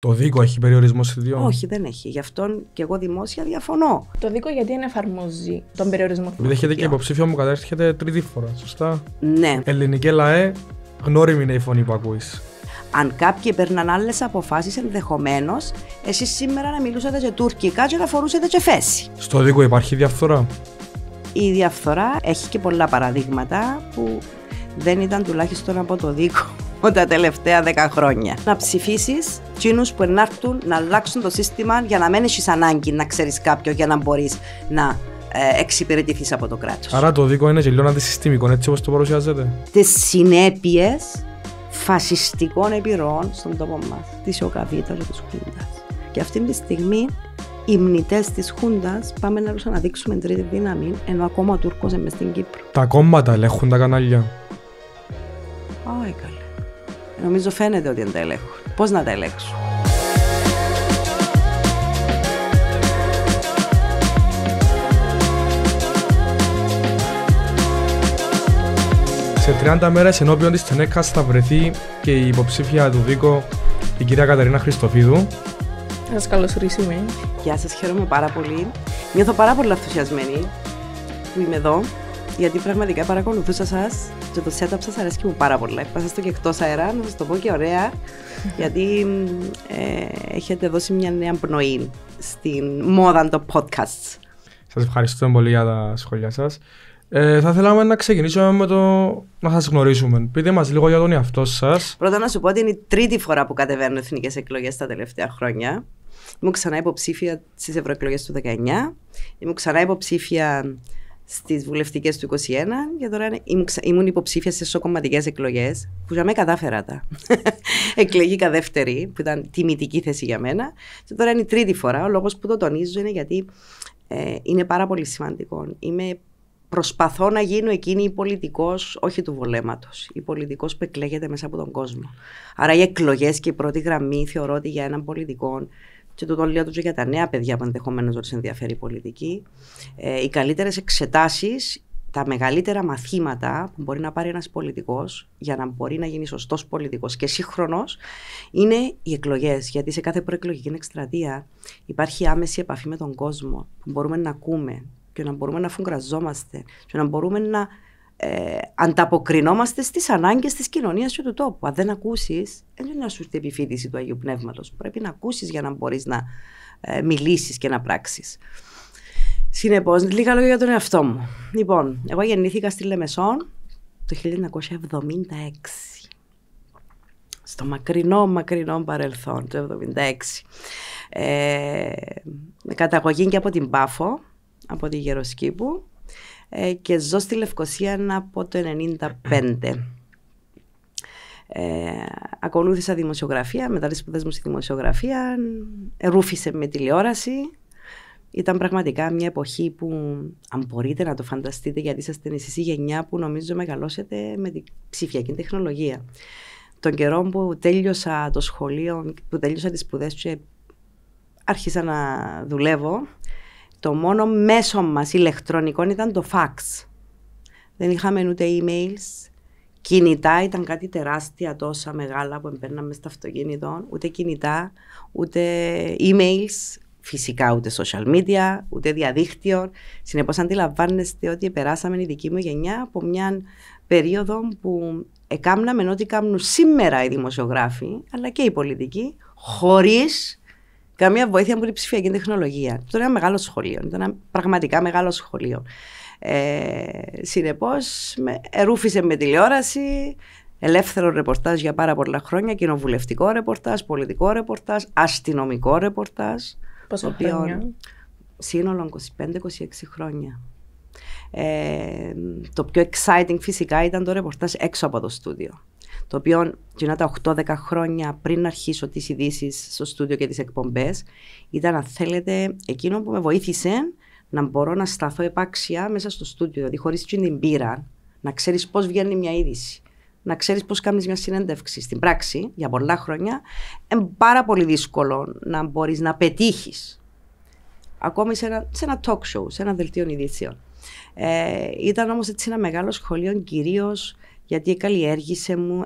Το δίκο έχει περιορισμό δύο. Όχι, δεν έχει. Γι' αυτόν και εγώ δημόσια διαφωνώ. Το δίκο γιατί δεν εφαρμόζει τον περιορισμό Επειδή Έχετε και υποψήφιο μου κατέρχεται τρίτη φορά, σωστά. Ναι. Ελληνική λαέ, γνώριμη είναι η φωνή που ακούεις. Αν κάποιοι παίρναν άλλες αποφάσεις, ενδεχομένως εσείς σήμερα να μιλούσατε σε τουρκικά και να φορούσατε σε φέση. Στο δίκο υπάρχει διαφθορά. Η διαφθορά έχει και πολλά παραδείγματα που δεν ήταν τουλάχιστον από το δίκο. τα τελευταία 10 χρόνια. Να ψηφίσεις τσίνου που ενάρτουν να αλλάξουν το σύστημα για να μην έχεις ανάγκη να ξέρεις κάποιον για να μπορείς να ε, εξυπηρετηθείς από το κράτος. Άρα το δίκο είναι γελίο αντισυστημικό, έτσι όπως το παρουσιάζεται. Τις συνέπειες φασιστικών επιρροών στον τόπο μας, της ΟΚΑΒΙΤΑ και της Χούντας. Και αυτή τη στιγμή οι μνητές της Χούντας πάμε να τους αναδείξουμε τρίτη δύναμη, ενώ ακόμα ο Τούρκος είναι στην Κύπρο. Τα κόμματα ελέγχουν τα κανάλια. Ε, Α, Νομίζω φαίνεται ότι δεν τα ελέγχω. Πώς να τα ελέγξουν. Σε 30 μέρες ενώπιον της Τενέκα θα βρεθεί και η υποψήφια του Δίκο, η κυρία Καταρίνα Χριστοφίδου. Σα σας καλωσορίσουμε. Γεια σας χαίρομαι πάρα πολύ. Νιώθω πάρα πολύ ενθουσιασμένη που είμαι εδώ γιατί πραγματικά παρακολουθούσα σας και το setup σας αρέσει μου πάρα πολύ. Πάσα το και εκτός αέρα, να σας το πω και ωραία, γιατί ε, έχετε δώσει μια νέα πνοή στην μόδα των podcast. Σας ευχαριστώ πολύ για τα σχόλια σας. Ε, θα θέλαμε να ξεκινήσουμε με το να σας γνωρίσουμε. Πείτε μας λίγο για τον εαυτό σας. Πρώτα να σου πω ότι είναι η τρίτη φορά που κατεβαίνουν εθνικές εκλογές τα τελευταία χρόνια. Είμαι ξανά υποψήφια στις ευρωεκλογές του 19. είμαι ξανά υποψήφια στις βουλευτικές του 2021 και τώρα ήμουν υποψήφια σε σοκομματικές εκλογές, που για μένα κατάφερα τα. Εκλεγήκα δεύτερη, που ήταν τιμητική θέση για μένα. Και τώρα είναι η τρίτη φορά. Ο λόγος που το τονίζω είναι γιατί ε, είναι πάρα πολύ σημαντικό. Είμαι, προσπαθώ να γίνω εκείνη η πολιτικός, όχι του βολέματος. Η πολιτικός που εκλέγεται μέσα από τον κόσμο. Άρα οι εκλογές και η πρώτη γραμμή θεωρώ ότι για έναν πολιτικό και το λέω του για τα νέα παιδιά που ενδεχομένως δεν τους ενδιαφέρει η πολιτική. Ε, οι καλύτερες εξετάσεις, τα μεγαλύτερα μαθήματα που μπορεί να πάρει ένας πολιτικός για να μπορεί να γίνει σωστός πολιτικός και σύγχρονος είναι οι εκλογές. Γιατί σε κάθε προεκλογική εκστρατεία υπάρχει άμεση επαφή με τον κόσμο που μπορούμε να ακούμε και να μπορούμε να φουγκραζόμαστε και να μπορούμε να ε, ανταποκρινόμαστε στις ανάγκες της κοινωνίας και του τόπου. Αν δεν ακούσεις, δεν είναι να σου έρθει του Αγίου Πνεύματος. Πρέπει να ακούσεις για να μπορείς να ε, μιλήσεις και να πράξεις. Συνεπώς, λίγα λόγια για τον εαυτό μου. Λοιπόν, εγώ γεννήθηκα στη Λεμεσόν το 1976. Στο μακρινό, μακρινό παρελθόν, το 1976. Ε, καταγωγή και από την Πάφο, από τη Γεροσκήπου. Ε, και ζω στη Λευκοσία από το 1995. Ε, ακολούθησα δημοσιογραφία, μετά τις σπουδές μου στη δημοσιογραφία, ρούφησε με τηλεόραση. Ήταν πραγματικά μια εποχή που, αν μπορείτε να το φανταστείτε, γιατί είσαστε εσείς η γενιά που νομίζω μεγαλώσετε με την ψηφιακή τεχνολογία. Τον καιρό που τέλειωσα το σχολείο, που τέλειωσα τις σπουδές και άρχισα να δουλεύω, το μόνο μέσο μας ηλεκτρονικό ήταν το fax. Δεν είχαμε ούτε emails, κινητά ήταν κάτι τεράστια τόσα μεγάλα που μπαίναμε στα αυτοκίνητο, ούτε κινητά, ούτε emails, φυσικά ούτε social media, ούτε διαδίκτυο. Συνεπώς, αντιλαμβάνεστε ότι περάσαμε η δική μου γενιά από μια περίοδο που εκάμναμε ό,τι κάνουν σήμερα οι δημοσιογράφοι, αλλά και οι πολιτικοί, χωρίς. Καμία βοήθεια από την ψηφιακή τεχνολογία. Ήταν ένα μεγάλο σχολείο. Ήταν ένα πραγματικά μεγάλο σχολείο. Ε, Συνεπώς, ερούφησε με τηλεόραση, ελεύθερο ρεπορτάζ για πάρα πολλά χρόνια, κοινοβουλευτικό ρεπορτάζ, πολιτικό ρεπορτάζ, αστυνομικό ρεπορτάζ. Πόσα οποίο, χρόνια. Σύνολο 25-26 χρόνια. Ε, το πιο exciting φυσικά ήταν το ρεπορτάζ έξω από το στούδιο το οποίο κοινά τα 8-10 χρόνια πριν αρχίσω τις ειδήσεις στο στούντιο και τις εκπομπές, ήταν αν θέλετε εκείνο που με βοήθησε να μπορώ να σταθώ επάξια μέσα στο στούντιο, δηλαδή χωρίς την πείρα, να ξέρεις πώς βγαίνει μια είδηση. Να ξέρεις πώς κάνεις μια συνέντευξη στην πράξη για πολλά χρόνια, είναι πάρα πολύ δύσκολο να μπορείς να πετύχεις ακόμη σε ένα, σε ένα talk show, σε ένα δελτίο ειδήσεων. Ε, ήταν όμως έτσι ένα μεγάλο σχολείο κυρίως, γιατί καλλιέργησε μου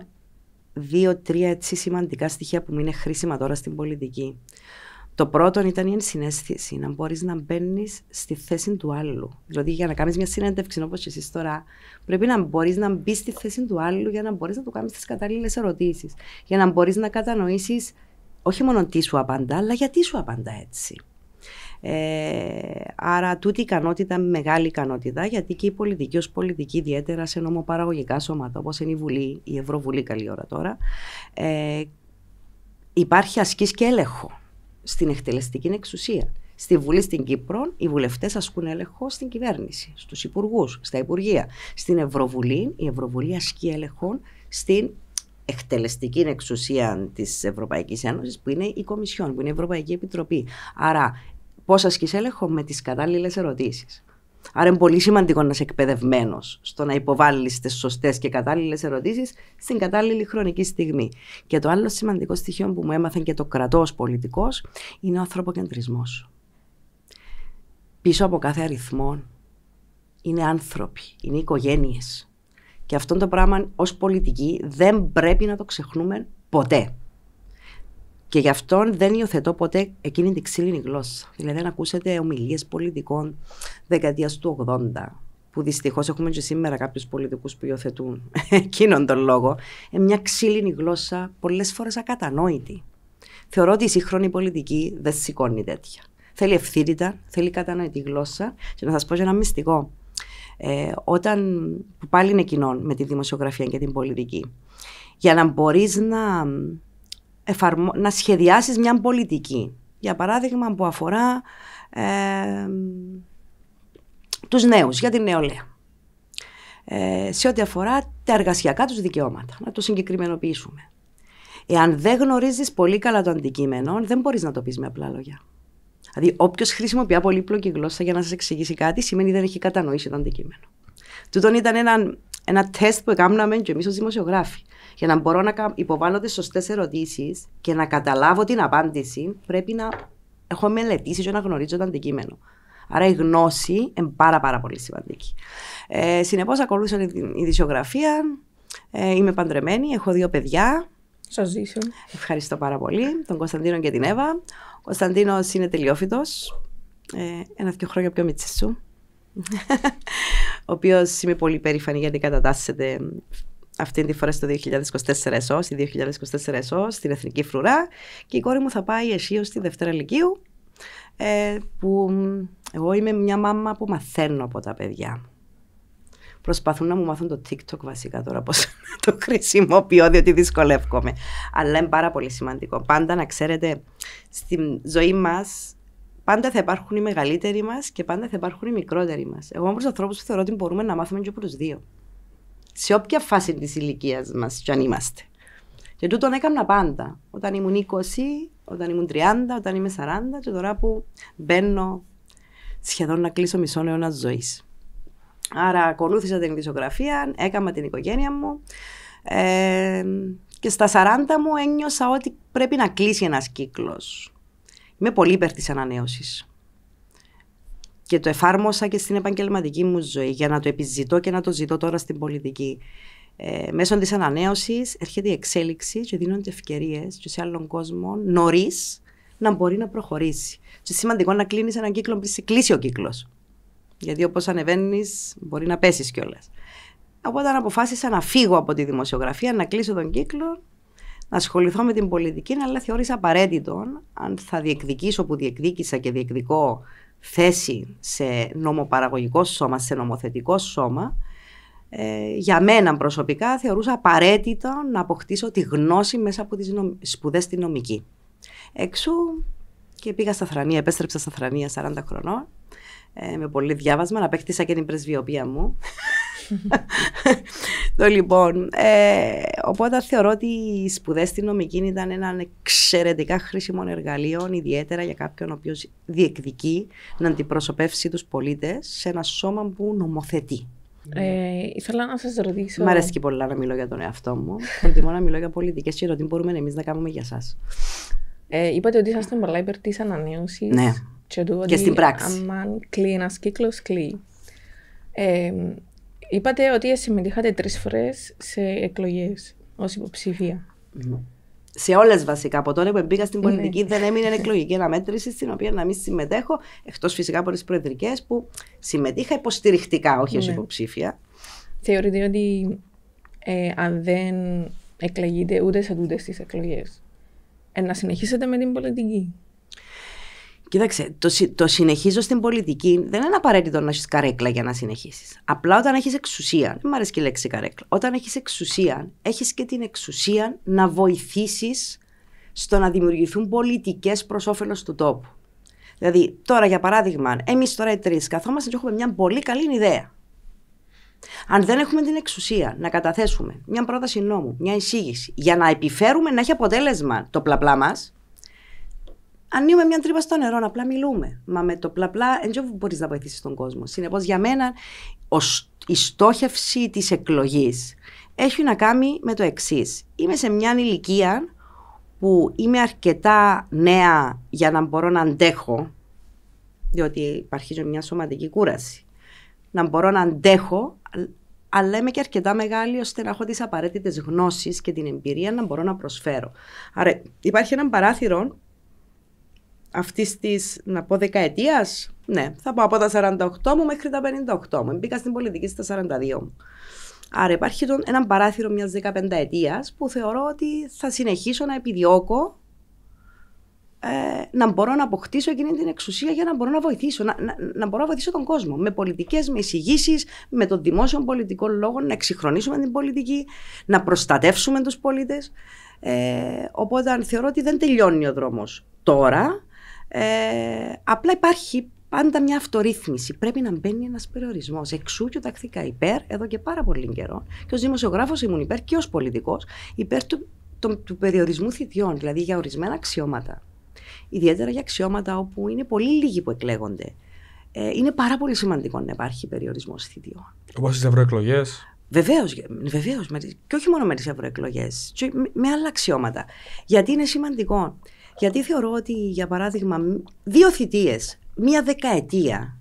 δύο-τρία έτσι σημαντικά στοιχεία που μου είναι χρήσιμα τώρα στην πολιτική. Το πρώτο ήταν η ενσυναίσθηση, να μπορείς να μπαίνεις στη θέση του άλλου. Δηλαδή, για να κάνεις μια συνέντευξη όπως και τώρα, πρέπει να μπορείς να μπεις στη θέση του άλλου για να μπορείς να του κάνεις τις κατάλληλες ερωτήσεις. Για να μπορείς να κατανοήσεις όχι μόνο τι σου απαντά, αλλά γιατί σου απαντά έτσι. Ε, άρα τούτη ικανότητα, μεγάλη ικανότητα, γιατί και η πολιτική ως πολιτική ιδιαίτερα σε νομοπαραγωγικά σώματα όπως είναι η Βουλή, η Ευρωβουλή καλή ώρα τώρα, ε, υπάρχει ασκής και έλεγχο στην εκτελεστική εξουσία. Στη Βουλή στην Κύπρο, οι βουλευτές ασκούν έλεγχο στην κυβέρνηση, στους υπουργούς, στα υπουργεία. Στην Ευρωβουλή, η Ευρωβουλή ασκεί έλεγχο στην εκτελεστική εξουσία της Ευρωπαϊκής Ένωσης, που είναι η Κομισιόν, που είναι η Ευρωπαϊκή Επιτροπή. Άρα, πώ ασκείς έλεγχο με τις κατάλληλες ερωτήσεις. Άρα είναι πολύ σημαντικό να είσαι εκπαιδευμένος στο να υποβάλεις τις σωστές και κατάλληλες ερωτήσεις στην κατάλληλη χρονική στιγμή. Και το άλλο σημαντικό στοιχείο που μου έμαθαν και το κρατό πολιτικός είναι ο ανθρωποκεντρισμός. Πίσω από κάθε αριθμό είναι άνθρωποι, είναι οικογένειες. Και αυτό το πράγμα ως πολιτική δεν πρέπει να το ξεχνούμε ποτέ. Και γι' αυτό δεν υιοθετώ ποτέ εκείνη την ξύλινη γλώσσα. Δηλαδή, αν ακούσετε ομιλίες πολιτικών δεκαετίας του 80, που δυστυχώς έχουμε και σήμερα κάποιους πολιτικούς που υιοθετούν εκείνον τον λόγο, ε, μια ξύλινη γλώσσα πολλές φορές ακατανόητη. Θεωρώ ότι η σύγχρονη πολιτική δεν σηκώνει τέτοια. Θέλει ευθύτητα, θέλει κατανοητή γλώσσα. Και να σας πω και ένα μυστικό. Ε, όταν, που πάλι είναι κοινό με τη δημοσιογραφία και την πολιτική. Για να μπορείς να εφαρμο... να σχεδιάσεις μια πολιτική. Για παράδειγμα που αφορά ε, τους νέους, για την νεολαία. Ε, σε ό,τι αφορά τα εργασιακά τους δικαιώματα, να το συγκεκριμενοποιήσουμε. Εάν δεν γνωρίζεις πολύ καλά το αντικείμενο, δεν μπορείς να το πεις με απλά λόγια. Δηλαδή, όποιος χρησιμοποιεί πολύπλοκη γλώσσα για να σας εξηγήσει κάτι, σημαίνει δεν έχει κατανοήσει το αντικείμενο. Τούτον ήταν ένα ένα τεστ που έκαναμε και εμείς ως δημοσιογράφοι. Για να μπορώ να υποβάλω τις σωστές ερωτήσεις και να καταλάβω την απάντηση, πρέπει να έχω μελετήσει και να γνωρίζω το αντικείμενο. Άρα η γνώση είναι πάρα, πάρα πολύ σημαντική. Ε, Συνεπώς, ακολούθησα την ειδησιογραφία. Ε, είμαι παντρεμένη, έχω δύο παιδιά. Σας ζήσω. Ευχαριστώ πάρα πολύ τον Κωνσταντίνο και την Εύα. Ο Κωνσταντίνος είναι τελειόφιτο. Ε, Ένα-δυο χρόνια πιο μίτσι σου ο οποίος είμαι πολύ περήφανη γιατί κατατάσσεται αυτή τη φορά στο 2024 ΕΣΟ, στη 2024 ΕΣΟ, στην Εθνική Φρουρά. Και η κόρη μου θα πάει αισίως στη Δευτέρα Λυκείου, ε, που εγώ είμαι μια μάμα που μαθαίνω από τα παιδιά. Προσπαθούν να μου μάθουν το TikTok βασικά τώρα πώς να το χρησιμοποιώ διότι δυσκολεύομαι. Αλλά είναι πάρα πολύ σημαντικό. Πάντα να ξέρετε, στη ζωή μας πάντα θα υπάρχουν οι μεγαλύτεροι μας και πάντα θα υπάρχουν οι μικρότεροι μας. Εγώ είμαι τους ανθρώπους που θεωρώ ότι μπορούμε να μάθουμε και από τους δύο. Σε όποια φάση της ηλικίας μας κι αν είμαστε. Και τούτον έκανα πάντα. Όταν ήμουν 20, όταν ήμουν 30, όταν είμαι 40, και τώρα που μπαίνω σχεδόν να κλείσω μισό αιώνα ζωής. Άρα ακολούθησα την ειδησιογραφία, έκανα την οικογένεια μου. Ε, και στα 40 μου ένιωσα ότι πρέπει να κλείσει ένας κύκλος. Είμαι πολύ υπέρ της ανανέωσης. Και το εφάρμοσα και στην επαγγελματική μου ζωή για να το επιζητώ και να το ζητώ τώρα στην πολιτική. Ε, μέσω της ανανέωσης έρχεται η εξέλιξη και δίνονται ευκαιρίες και σε άλλον κόσμο νωρίς να μπορεί να προχωρήσει. Και σημαντικό να κλείνεις έναν κύκλο πριν σε κλείσει ο κύκλος. Γιατί όπως ανεβαίνεις, μπορεί να πέσεις κιόλας. Οπότε, αν αποφάσισα να φύγω από τη δημοσιογραφία, να κλείσω τον κύκλο, να ασχοληθώ με την πολιτική, αλλά θεώρησα απαραίτητο αν θα διεκδικήσω που διεκδίκησα και διεκδικώ θέση σε νομοπαραγωγικό σώμα, σε νομοθετικό σώμα, ε, για μένα προσωπικά θεωρούσα απαραίτητο να αποκτήσω τη γνώση μέσα από τις νομ... σπουδές στη νομική. Έξω και πήγα στα Θρανία, επέστρεψα στα Θρανία 40 χρονών, ε, με πολύ διάβασμα, απέκτησα και την πρεσβειοποία μου το λοιπόν. Ε, οπότε θεωρώ ότι οι σπουδές στην νομική ήταν ένα εξαιρετικά χρήσιμο εργαλείο, ιδιαίτερα για κάποιον ο οποίος διεκδικεί να αντιπροσωπεύσει τους πολίτες σε ένα σώμα που νομοθετεί. Ε, ήθελα να σας ρωτήσω. Μ' αρέσει και πολλά να μιλώ για τον εαυτό μου. Προτιμώ να μιλώ για πολιτικές και το τι μπορούμε εμείς να κάνουμε για εσά. Ε, είπατε ότι είσαστε πολλά υπέρ της ανανέωσης. Ναι. Και, και στην πράξη. Αν ένας κύκλος, κλείνει. Ε, Είπατε ότι συμμετείχατε τρεις φορές σε εκλογές ως υποψηφία. Ναι. Σε όλες βασικά. Από τότε που μπήκα στην ναι. πολιτική, δεν έμεινε εκλογική αναμέτρηση στην οποία να μην συμμετέχω, εκτός φυσικά από τις προεδρικές που συμμετείχα υποστηρικτικά, όχι ως ω ναι. υποψήφια. Θεωρείτε ότι ε, αν δεν εκλεγείτε ούτε σε ούτε στι εκλογές, ε, να συνεχίσετε με την πολιτική. Κοιτάξτε, το, το συνεχίζω στην πολιτική δεν είναι απαραίτητο να έχεις καρέκλα για να συνεχίσεις. Απλά όταν έχεις εξουσία, δεν μου αρέσει και η λέξη καρέκλα. Όταν έχεις εξουσία, έχεις και την εξουσία να βοηθήσεις στο να δημιουργηθούν πολιτικές προς όφελος του τόπου. Δηλαδή, τώρα για παράδειγμα, εμείς τώρα οι τρεις καθόμαστε και έχουμε μια πολύ καλή ιδέα. Αν δεν έχουμε την εξουσία να καταθέσουμε μια πρόταση νόμου, μια εισήγηση για να επιφέρουμε να έχει αποτέλεσμα το πλαπλά μας, ανοίγουμε μια τρύπα στο νερό, απλά μιλούμε. Μα με το πλαπλά δεν μπορείς να βοηθήσεις τον κόσμο. Συνεπώς, για μένα, η στόχευση της εκλογής έχει να κάνει με το εξής. Είμαι σε μια ηλικία που είμαι αρκετά νέα για να μπορώ να αντέχω, διότι υπάρχει μια σωματική κούραση. Να μπορώ να αντέχω, αλλά είμαι και αρκετά μεγάλη ώστε να έχω τις απαραίτητες γνώσεις και την εμπειρία να μπορώ να προσφέρω. Άρα υπάρχει ένα παράθυρο αυτής της, να πω, δεκαετίας. Ναι, θα πω από τα 48 μου μέχρι τα 58 μου. Μπήκα στην πολιτική στα 42 μου. Άρα υπάρχει τον, ένα παράθυρο μιας 15 ετία που θεωρώ ότι θα συνεχίσω να επιδιώκω ε, να μπορώ να αποκτήσω εκείνη την εξουσία για να μπορώ να βοηθήσω, να, να, μπορώ να βοηθήσω τον κόσμο. Με πολιτικές, με εισηγήσεις, με τον δημόσιο πολιτικό λόγο, να εξυγχρονίσουμε την πολιτική, να προστατεύσουμε τους πολίτες. Ε, οπότε θεωρώ ότι δεν τελειώνει ο δρόμος τώρα. Ε, απλά υπάρχει πάντα μια αυτορύθμιση. Πρέπει να μπαίνει ένας περιορισμός. Εξού και τακτικά υπέρ εδώ και πάρα πολύ καιρό. Και ω δημοσιογράφος ήμουν υπέρ και ως πολιτικός υπέρ του, περιορισμού θητιών, δηλαδή για ορισμένα αξιώματα. Ιδιαίτερα για αξιώματα όπου είναι πολύ λίγοι που εκλέγονται. Ε, είναι πάρα πολύ σημαντικό να υπάρχει περιορισμός θητιών. Όπως στις ευρωεκλογές. Βεβαίως, και όχι μόνο με τις ευρωεκλογές, με άλλα αξιώματα. Γιατί είναι σημαντικό. Γιατί θεωρώ ότι, για παράδειγμα, δύο θητείες, μία δεκαετία,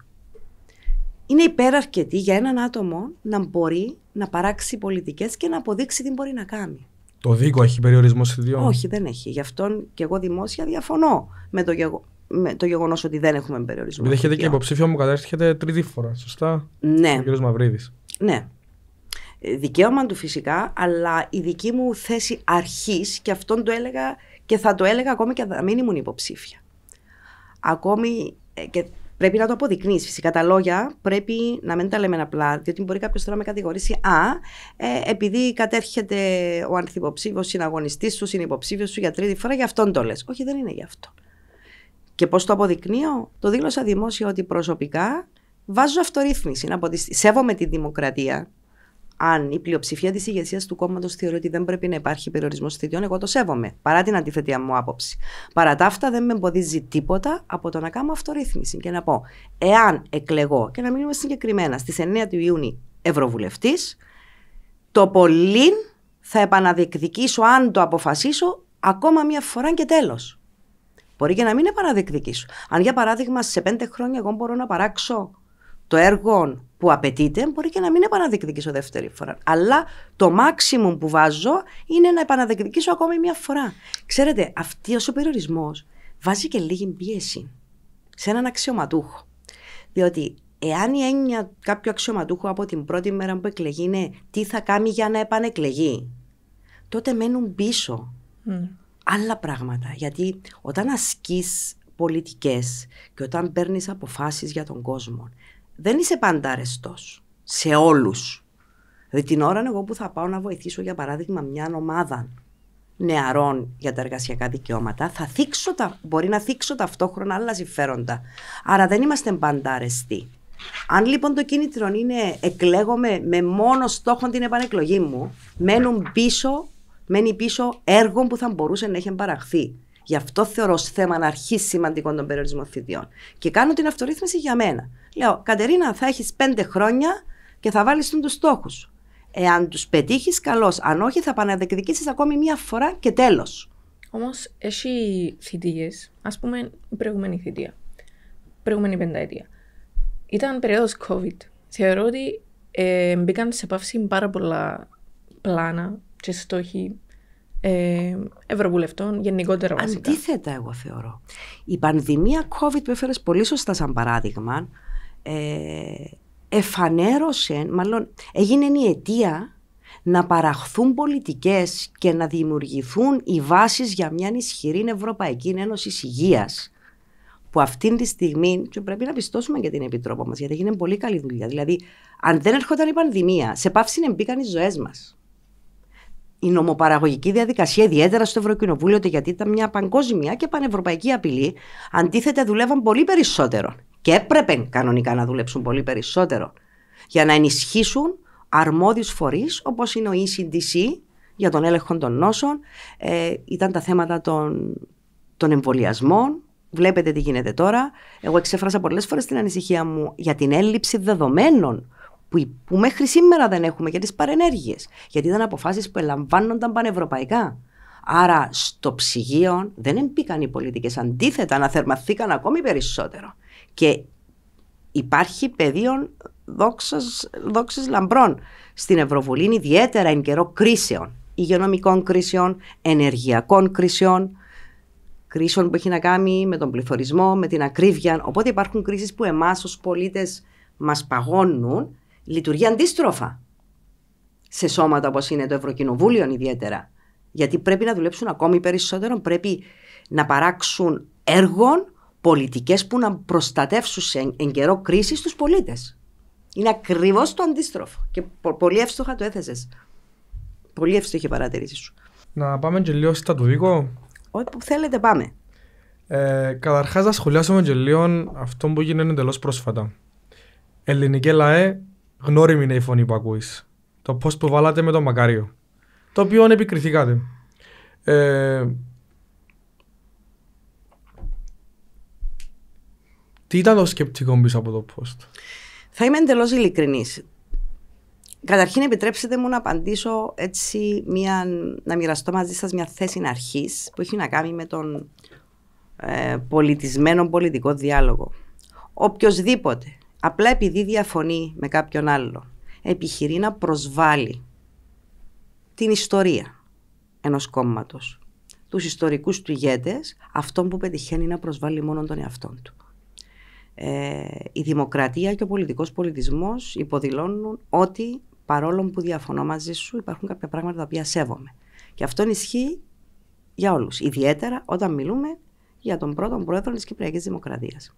είναι υπεραρκετή για έναν άτομο να μπορεί να παράξει πολιτικές και να αποδείξει τι μπορεί να κάνει. Το δίκο έχει περιορισμό σε δύο. Όχι, δεν έχει. Γι' αυτό και εγώ δημόσια διαφωνώ με το, γεγο... με το γεγονός ότι δεν έχουμε περιορισμό. έχετε και υποψήφιο μου κατέρχεται τρίτη φορά, σωστά. Ναι. Ο κ. Μαυρίδης. Ναι. Ε, δικαίωμα του φυσικά, αλλά η δική μου θέση αρχής, και αυτόν το έλεγα και θα το έλεγα ακόμη και να μην ήμουν υποψήφια. Ακόμη ε, και πρέπει να το αποδεικνύεις. Φυσικά τα λόγια πρέπει να μην τα λέμε απλά, διότι μπορεί κάποιος τώρα να με κατηγορήσει. Α, ε, επειδή κατέρχεται ο ανθυποψήφιος συναγωνιστής σου, συνυποψήφιος σου για τρίτη φορά, γι' αυτόν το λες. Όχι, δεν είναι γι' αυτό. Και πώς το αποδεικνύω, το δήλωσα δημόσια ότι προσωπικά βάζω αυτορύθμιση. Να πω, σέβομαι τη δημοκρατία, αν η πλειοψηφία της ηγεσίας του κόμματος θεωρεί ότι δεν πρέπει να υπάρχει περιορισμός θητιών, εγώ το σέβομαι, παρά την αντιθετία μου άποψη. Παρά τα αυτά, δεν με εμποδίζει τίποτα από το να κάνω αυτορύθμιση και να πω, εάν εκλεγώ, και να μείνουμε συγκεκριμένα, στις 9 του Ιούνιου Ευρωβουλευτής, το πολύ θα επαναδεκδικήσω, αν το αποφασίσω, ακόμα μία φορά και τέλος. Μπορεί και να μην επαναδεκδικήσω. Αν για παράδειγμα σε πέντε χρόνια εγώ μπορώ να παράξω το έργο που απαιτείται, μπορεί και να μην επαναδεκδικήσω δεύτερη φορά. Αλλά το maximum που βάζω είναι να επαναδεκδικήσω ακόμη μία φορά. Ξέρετε, αυτό ο περιορισμός βάζει και λίγη πίεση σε έναν αξιωματούχο. Διότι εάν η έννοια κάποιου αξιωματούχου από την πρώτη μέρα που εκλεγεί είναι τι θα κάνει για να επανεκλεγεί, τότε μένουν πίσω άλλα πράγματα. Γιατί όταν ασκείς πολιτικές και όταν παίρνεις αποφάσεις για τον κόσμο δεν είσαι πάντα αρεστός σε όλους. Δηλαδή την ώρα εγώ που θα πάω να βοηθήσω για παράδειγμα μια ομάδα νεαρών για τα εργασιακά δικαιώματα, θα θίξω τα, μπορεί να θίξω ταυτόχρονα άλλα συμφέροντα. Άρα δεν είμαστε πάντα αρεστοί. Αν λοιπόν το κίνητρο είναι εκλέγομαι με μόνο στόχο την επανεκλογή μου, μένουν πίσω, μένει πίσω έργο που θα μπορούσε να έχει παραχθεί. Γι' αυτό θεωρώ ως θέμα να αρχίσει σημαντικό τον περιορισμό φιδιών. Και κάνω την αυτορύθμιση για μένα. Λέω, Κατερίνα, θα έχεις πέντε χρόνια και θα βάλεις τους στόχους. Εάν τους πετύχεις, καλώς. Αν όχι, θα επαναδεκδικήσει ακόμη μία φορά και τέλος. Όμως, εσύ θητείες, ας πούμε, η προηγούμενη θητεία, προηγούμενη πενταετία. Ήταν περίοδος COVID. Θεωρώ ότι ε, μπήκαν σε πάυση πάρα πολλά πλάνα και στόχοι ε, ευρωβουλευτών γενικότερα βασικά. Αντίθετα εγώ θεωρώ. Η πανδημία COVID που έφερες πολύ σωστά σαν παράδειγμα ε, εφανέρωσε, μάλλον έγινε η αιτία να παραχθούν πολιτικές και να δημιουργηθούν οι βάσεις για μια ισχυρή Ευρωπαϊκή Ένωση Υγείας που αυτή τη στιγμή και πρέπει να πιστώσουμε για την Επιτρόπο μας γιατί έγινε πολύ καλή δουλειά. Δηλαδή αν δεν έρχονταν η πανδημία σε πάυση να μπήκαν οι ζωές μας η νομοπαραγωγική διαδικασία, ιδιαίτερα στο Ευρωκοινοβούλιο, γιατί ήταν μια παγκόσμια και πανευρωπαϊκή απειλή, αντίθετα δουλεύαν πολύ περισσότερο. Και έπρεπε κανονικά να δουλέψουν πολύ περισσότερο για να ενισχύσουν αρμόδιους φορείς όπως είναι ο ECDC για τον έλεγχο των νόσων, ε, ήταν τα θέματα των, των εμβολιασμών. Βλέπετε τι γίνεται τώρα. Εγώ εξέφρασα πολλές φορές την ανησυχία μου για την έλλειψη δεδομένων που, που μέχρι σήμερα δεν έχουμε για τις παρενέργειες. Γιατί ήταν αποφάσεις που ελαμβάνονταν πανευρωπαϊκά. Άρα στο ψυγείο δεν εμπήκαν οι πολιτικές. Αντίθετα, αναθερμαθήκαν ακόμη περισσότερο. Και υπάρχει πεδίο δόξης λαμπρών στην Ευρωβουλή, ιδιαίτερα εν καιρό κρίσεων, υγειονομικών κρίσεων, ενεργειακών κρίσεων, κρίσεων που έχει να κάνει με τον πληθωρισμό, με την ακρίβεια. Οπότε υπάρχουν κρίσεις που εμάς ως πολίτες μας παγώνουν λειτουργεί αντίστροφα σε σώματα όπως είναι το Ευρωκοινοβούλιο ιδιαίτερα. Γιατί πρέπει να δουλέψουν ακόμη περισσότερο, πρέπει να παράξουν έργων, πολιτικές που να προστατεύσουν σε εν καιρό κρίση τους πολίτες. Είναι ακριβώς το αντίστροφο και πολύ εύστοχα το έθεσες. Πολύ εύστοχη παρατηρήση σου. Να πάμε και λίγο στα του Ό,τι που θέλετε πάμε. Ε, καταρχάς να σχολιάσουμε και λίγο αυτό που γίνεται εντελώς πρόσφατα. Ελληνική ΛΑΕ γνώριμη είναι η φωνή που ακούεις. Το πώ που βάλατε με το μακαρίο. Το οποίο επικριθήκατε. Ε, τι ήταν το σκεπτικό πίσω από το post. Θα είμαι εντελώς ειλικρινής. Καταρχήν επιτρέψτε μου να απαντήσω έτσι μια, να μοιραστώ μαζί σας μια θέση αρχής που έχει να κάνει με τον ε, πολιτισμένο πολιτικό διάλογο. Οποιοδήποτε απλά επειδή διαφωνεί με κάποιον άλλο, επιχειρεί να προσβάλλει την ιστορία ενός κόμματος, τους ιστορικούς του ηγέτες, αυτόν που πετυχαίνει να προσβάλλει μόνο τον εαυτόν του. Ε, η δημοκρατία και ο πολιτικός πολιτισμός υποδηλώνουν ότι παρόλο που διαφωνώ μαζί σου υπάρχουν κάποια πράγματα τα οποία σέβομαι. Και αυτό ισχύει για όλους, ιδιαίτερα όταν μιλούμε για τον πρώτο πρόεδρο της Κυπριακής Δημοκρατίας.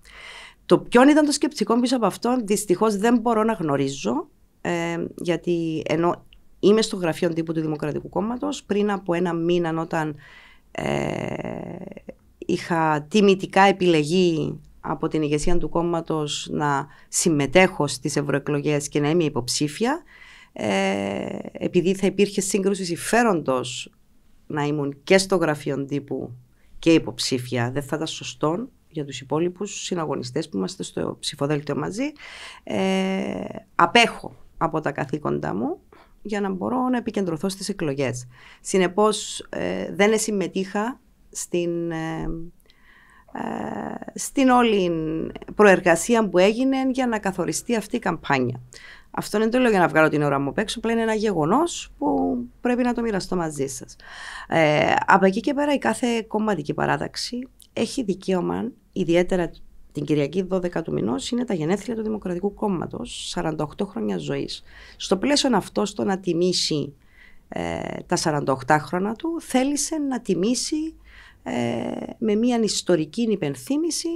Το ποιον ήταν το σκεπτικό πίσω από αυτό, δυστυχώς δεν μπορώ να γνωρίζω, ε, γιατί ενώ είμαι στο γραφείο τύπου του Δημοκρατικού Κόμματος, πριν από ένα μήνα όταν ε, είχα τιμητικά επιλεγεί από την ηγεσία του κόμματος να συμμετέχω στις ευρωεκλογές και να είμαι υποψήφια, ε, επειδή θα υπήρχε σύγκρουση συμφέροντος να ήμουν και στο γραφείο τύπου και υποψήφια, δεν θα ήταν σωστό για τους υπόλοιπους συναγωνιστές που είμαστε στο ψηφοδέλτιο μαζί. Ε, απέχω από τα καθήκοντά μου για να μπορώ να επικεντρωθώ στις εκλογές. Συνεπώς ε, δεν συμμετείχα στην, ε, ε, στην όλη προεργασία που έγινε για να καθοριστεί αυτή η καμπάνια. Αυτό δεν το λέω για να βγάλω την ώρα μου απ' έξω, απλά είναι ένα γεγονός που πρέπει να το μοιραστώ μαζί σας. Ε, από εκεί και πέρα, η κάθε κομματική παράταξη έχει δικαίωμα ιδιαίτερα την Κυριακή 12 του μηνός είναι τα γενέθλια του Δημοκρατικού Κόμματος, 48 χρόνια ζωής. Στο πλαίσιο αυτό, στο να τιμήσει ε, τα 48 χρόνια του, θέλησε να τιμήσει ε, με μια ιστορική υπενθύμηση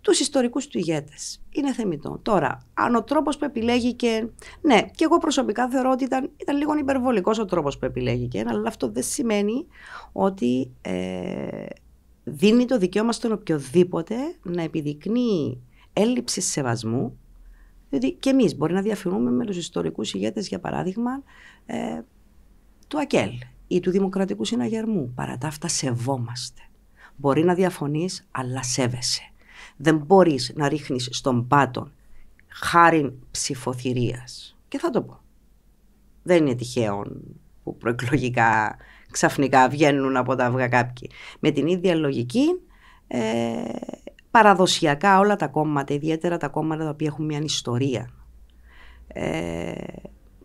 του ιστορικούς του ηγέτες. Είναι θεμητό. Τώρα, αν ο τρόπος που επιλέγηκε. Ναι, και εγώ προσωπικά θεωρώ ότι ήταν, ήταν λίγο υπερβολικός ο τρόπος που επιλέγηκε, αλλά αυτό δεν σημαίνει ότι ε, δίνει το δικαίωμα στον οποιοδήποτε να επιδεικνύει έλλειψη σεβασμού, διότι και εμείς μπορεί να διαφωνούμε με τους ιστορικούς ηγέτες, για παράδειγμα, ε, του ΑΚΕΛ ή του Δημοκρατικού Συναγερμού. Παρά τα αυτά σεβόμαστε. Μπορεί να διαφωνείς, αλλά σέβεσαι. Δεν μπορείς να ρίχνεις στον πάτον χάρη ψηφοθυρίας. Και θα το πω. Δεν είναι τυχαίο που προεκλογικά ξαφνικά βγαίνουν από τα αυγά κάποιοι. Με την ίδια λογική ε, παραδοσιακά όλα τα κόμματα, ιδιαίτερα τα κόμματα τα οποία έχουν μια ιστορία, ε,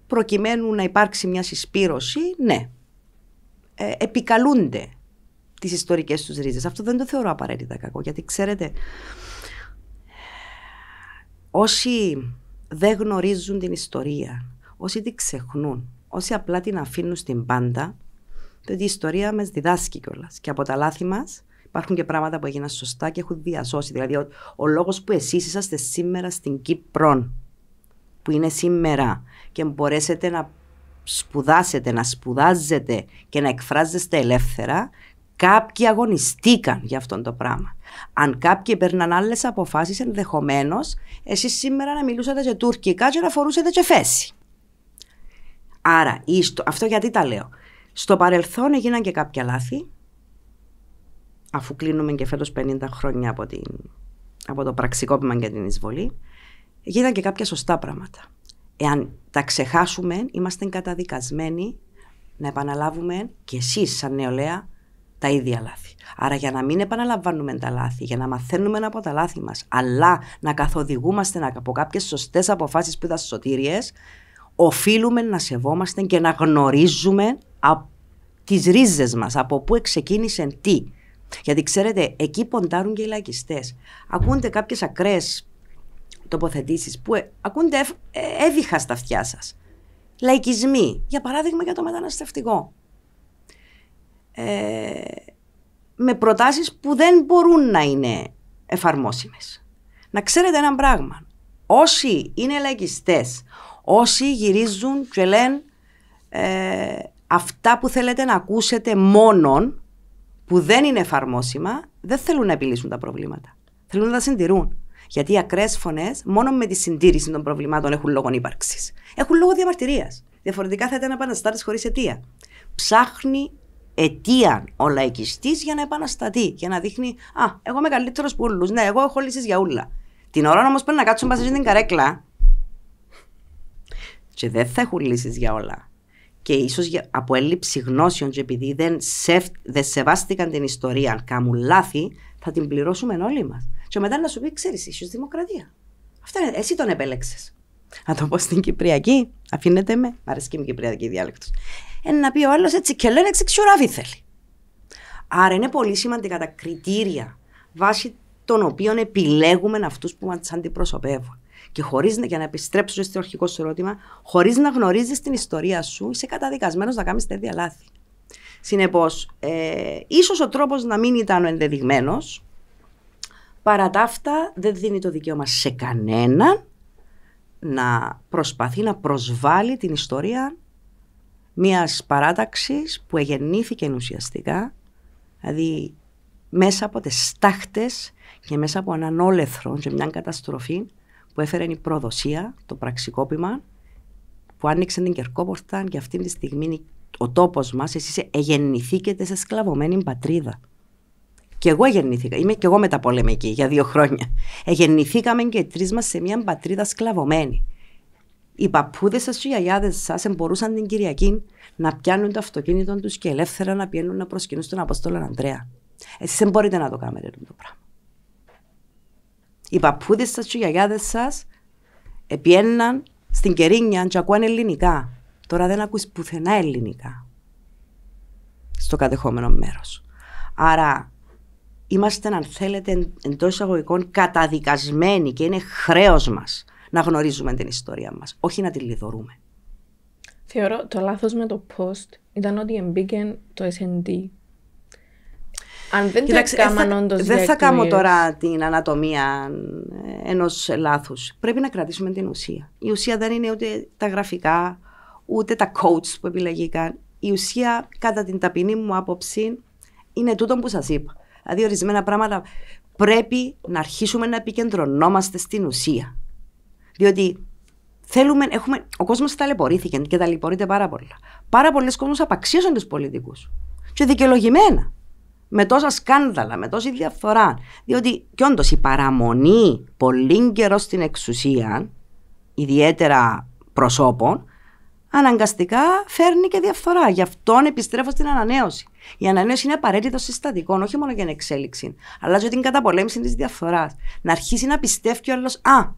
προκειμένου να υπάρξει μια συσπήρωση, ναι, ε, επικαλούνται τις ιστορικές τους ρίζες. Αυτό δεν το θεωρώ απαραίτητα κακό, γιατί ξέρετε, όσοι δεν γνωρίζουν την ιστορία, όσοι την ξεχνούν, όσοι απλά την αφήνουν στην πάντα, διότι η ιστορία μα διδάσκει κιόλας. Και από τα λάθη μας υπάρχουν και πράγματα που έγιναν σωστά και έχουν διασώσει. Δηλαδή, ο, ο λόγος που εσείς είσαστε σήμερα στην Κύπρο, που είναι σήμερα, και μπορέσετε να σπουδάσετε, να σπουδάζετε και να εκφράζεστε ελεύθερα, κάποιοι αγωνιστήκαν για αυτό το πράγμα. Αν κάποιοι παίρναν άλλες αποφάσεις, ενδεχομένως εσείς σήμερα να μιλούσατε σε τουρκικά και να φορούσατε σε φέση. Άρα, αυτό γιατί τα λέω. Στο παρελθόν έγιναν και κάποια λάθη, αφού κλείνουμε και φέτος 50 χρόνια από, την, από το πραξικόπημα και την εισβολή, έγιναν και κάποια σωστά πράγματα. Εάν τα ξεχάσουμε, είμαστε καταδικασμένοι να επαναλάβουμε και εσείς σαν νεολαία τα ίδια λάθη. Άρα για να μην επαναλαμβάνουμε τα λάθη, για να μαθαίνουμε από τα λάθη μας, αλλά να καθοδηγούμαστε από κάποιες σωστές αποφάσεις που ήταν σωτήριες, οφείλουμε να σεβόμαστε και να γνωρίζουμε από τις ρίζες μας, από πού ξεκίνησε τι. Γιατί ξέρετε, εκεί ποντάρουν και οι λαϊκιστές. Ακούνται κάποιες ακραίες τοποθετήσεις που ακούντε ακούνται ε, στα αυτιά σας. Λαϊκισμοί, για παράδειγμα για το μεταναστευτικό. Ε, με προτάσεις που δεν μπορούν να είναι εφαρμόσιμες. Να ξέρετε ένα πράγμα. Όσοι είναι λαϊκιστές, όσοι γυρίζουν και λένε ε, αυτά που θέλετε να ακούσετε μόνον, που δεν είναι εφαρμόσιμα, δεν θέλουν να επιλύσουν τα προβλήματα. Θέλουν να τα συντηρούν. Γιατί οι ακραίες φωνές, μόνο με τη συντήρηση των προβλημάτων, έχουν λόγο ύπαρξης. Έχουν λόγο διαμαρτυρίας. Διαφορετικά θα ήταν επαναστάτη χωρίς αιτία. Ψάχνει αιτία ο λαϊκιστής για να επαναστατεί, για να δείχνει Α, εγώ είμαι καλύτερος που όλους. Ναι, εγώ έχω λύσει για όλα. Την ώρα όμως πρέπει να κάτσουν μαζί την καρέκλα. Και δεν θα έχουν λύσεις για όλα και ίσως από έλλειψη γνώσεων και επειδή δεν, σε, σεβάστηκαν την ιστορία, αν λάθη, θα την πληρώσουμε όλοι μας. Και μετά να σου πει, ξέρεις, ίσως δημοκρατία. Αυτά είναι, εσύ τον επέλεξες. Να το πω στην Κυπριακή, αφήνετε με, αρέσει και μου Κυπριακή διάλεκτος. Ένα να πει ο άλλος έτσι και λένε ξεξιουράβι θέλει. Άρα είναι πολύ σημαντικά τα κριτήρια βάσει των οποίων επιλέγουμε αυτούς που μας αντιπροσωπεύουν. Και χωρίς για να επιστρέψω στο αρχικό σου ερώτημα, χωρίς να γνωρίζεις την ιστορία σου, είσαι καταδικασμένος να κάνεις τέτοια λάθη. Συνεπώς, ε, ίσως ο τρόπος να μην ήταν ο ενδεδειγμένος, παρά τα αυτά δεν δίνει το δικαίωμα σε κανένα να προσπαθεί να προσβάλλει την ιστορία μιας παράταξης που εγεννήθηκε ουσιαστικά, δηλαδή μέσα από τι και μέσα από έναν όλεθρο και μια καταστροφή που έφερε η προδοσία, το πραξικόπημα, που άνοιξε την κερκόπορτα και αυτή τη στιγμή ο τόπος μας, εσείς εγεννηθήκετε σε σκλαβωμένη πατρίδα. Και εγώ γεννήθηκα, είμαι και εγώ μεταπολεμική για δύο χρόνια. Εγεννηθήκαμε και οι τρεις μας σε μια πατρίδα σκλαβωμένη. Οι παππούδες σας οι γιαγιάδες σας μπορούσαν την Κυριακή να πιάνουν το αυτοκίνητο τους και ελεύθερα να πιάνουν να προσκυνούν στον Αποστόλο Ανδρέα. Εσείς δεν μπορείτε να το κάνετε αυτό το πράγμα. Οι παππούδες σας και οι γιαγιάδες σας επιέναν στην Κερίνια και ακούαν ελληνικά. Τώρα δεν ακούει πουθενά ελληνικά στο κατεχόμενο μέρος. Άρα είμαστε, αν θέλετε, εντός εισαγωγικών καταδικασμένοι και είναι χρέος μας να γνωρίζουμε την ιστορία μας, όχι να τη λιδωρούμε. Θεωρώ το λάθος με το post ήταν ότι εμπήκε το SND αν δεν το Δεν θα κάνω τώρα την ανατομία ε, ενός λάθους. Πρέπει να κρατήσουμε την ουσία. Η ουσία δεν είναι ούτε τα γραφικά, ούτε τα coach που επιλεγήκαν. Η ουσία, κατά την ταπεινή μου άποψη, είναι τούτο που σας είπα. Δηλαδή, ορισμένα πράγματα πρέπει να αρχίσουμε να επικεντρωνόμαστε στην ουσία. Διότι θέλουμε, έχουμε, ο κόσμος ταλαιπωρήθηκε και ταλαιπωρείται πάρα πολλά. Πάρα πολλές κόσμοι απαξίωσαν τους πολιτικούς. Και δικαιολογημένα με τόσα σκάνδαλα, με τόση διαφθορά. Διότι και όντως η παραμονή πολύ καιρό στην εξουσία, ιδιαίτερα προσώπων, αναγκαστικά φέρνει και διαφθορά. Γι' αυτό επιστρέφω στην ανανέωση. Η ανανέωση είναι απαραίτητο συστατικό, όχι μόνο για την εξέλιξη, αλλά για την καταπολέμηση της διαφθοράς. Να αρχίσει να πιστεύει ο άλλος, Α,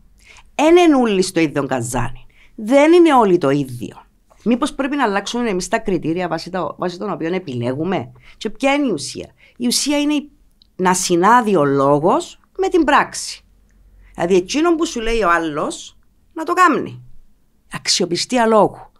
δεν είναι στο ίδιο καζάνι. Δεν είναι όλοι το ίδιο. Μήπως πρέπει να αλλάξουν εμείς τα κριτήρια βάσει, των οποίων επιλέγουμε, και ποια είναι η ουσία. Η ουσία είναι να συνάδει ο λόγος με την πράξη. Δηλαδή, εκείνο που σου λέει ο άλλος, να το κάνει. Αξιοπιστία λόγου.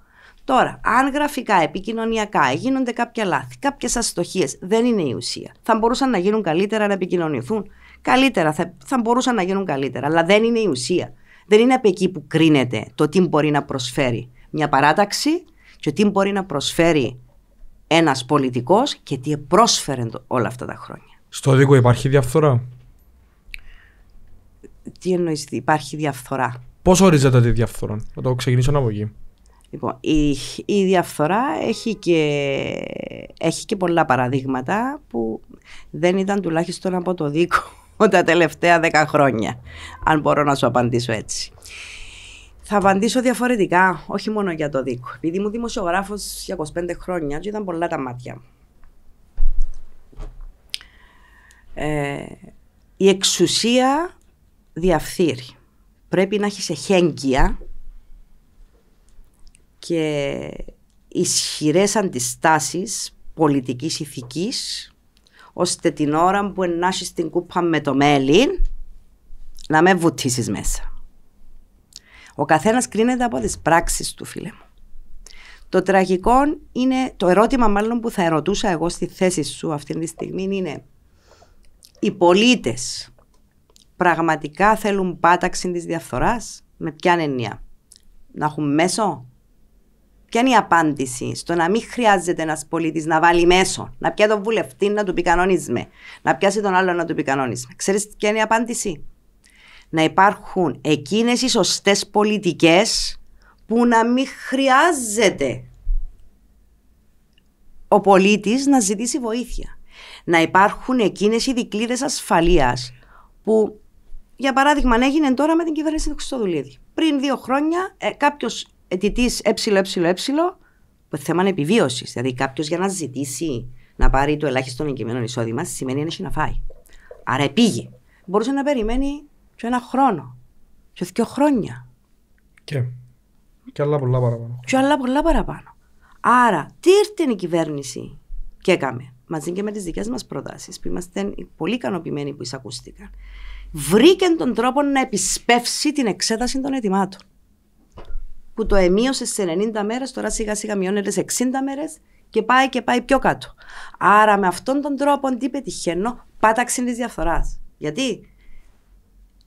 Τώρα, αν γραφικά, επικοινωνιακά γίνονται κάποια λάθη, κάποιες αστοχίες, δεν είναι η ουσία. Θα μπορούσαν να γίνουν καλύτερα, να επικοινωνηθούν καλύτερα, θα, θα μπορούσαν να γίνουν καλύτερα, αλλά δεν είναι η ουσία. Δεν είναι από εκεί που κρίνεται το τι μπορεί να προσφέρει μια παράταξη και τι μπορεί να προσφέρει ένας πολιτικός και τι πρόσφερε όλα αυτά τα χρόνια. Στο δίκο υπάρχει διαφθορά. Τι εννοείς, υπάρχει διαφθορά. Πώς ορίζεται τη διαφθορά, να το ξεκινήσω από εκεί. Λοιπόν, η, η διαφθορά έχει και, έχει και πολλά παραδείγματα που δεν ήταν τουλάχιστον από το δίκο τα τελευταία δέκα χρόνια, αν μπορώ να σου απαντήσω έτσι. Θα απαντήσω διαφορετικά, όχι μόνο για το δίκο. Επειδή μου δημοσιογράφος για 25 χρόνια και ήταν πολλά τα μάτια μου. Ε, η εξουσία διαφθείρει. Πρέπει να έχεις εχέγγυα και ισχυρές αντιστάσεις πολιτικής ηθικής, ώστε την ώρα που ενάσει την κούπα με το μέλι να με βουτήσεις μέσα. Ο καθένας κρίνεται από τις πράξεις του, φίλε μου. Το τραγικό είναι, το ερώτημα μάλλον που θα ερωτούσα εγώ στη θέση σου αυτή τη στιγμή είναι οι πολίτες πραγματικά θέλουν πάταξη της διαφθοράς με ποια έννοια να έχουν μέσο Ποια είναι η απάντηση στο να μην χρειάζεται ένας πολίτης να βάλει μέσο, να πιάσει τον βουλευτή να του πει κανόνισμε, να πιάσει τον άλλο να του πει κανόνισμε. Ξέρεις ποια είναι η απάντηση να υπάρχουν εκείνες οι σωστές πολιτικές που να μην χρειάζεται ο πολίτης να ζητήσει βοήθεια. Να υπάρχουν εκείνες οι δικλείδες ασφαλείας που για παράδειγμα έγινε τώρα με την κυβέρνηση του Χρυστοδουλίδη. Πριν δύο χρόνια ε, κάποιος αιτητής ΕΕΕ που θέμα είναι επιβίωσης. Δηλαδή κάποιος για να ζητήσει να πάρει το ελάχιστο εγκυμένο εισόδημα σημαίνει να έχει να φάει. Άρα Μπορούσε να περιμένει και ένα χρόνο και δύο χρόνια. Και, και άλλα πολλά παραπάνω. Και άλλα πολλά παραπάνω. Άρα, τι ήρθε η κυβέρνηση και έκαμε, μαζί και με τις δικές μας προτάσεις, που είμαστε πολύ ικανοποιημένοι που εισακούστηκαν, βρήκε τον τρόπο να επισπεύσει την εξέταση των ετοιμάτων. Που το εμείωσε σε 90 μέρες, τώρα σιγά σιγά μειώνεται σε 60 μέρες και πάει και πάει πιο κάτω. Άρα, με αυτόν τον τρόπο, τι πετυχαίνω, πάταξη της διαφθοράς. Γιατί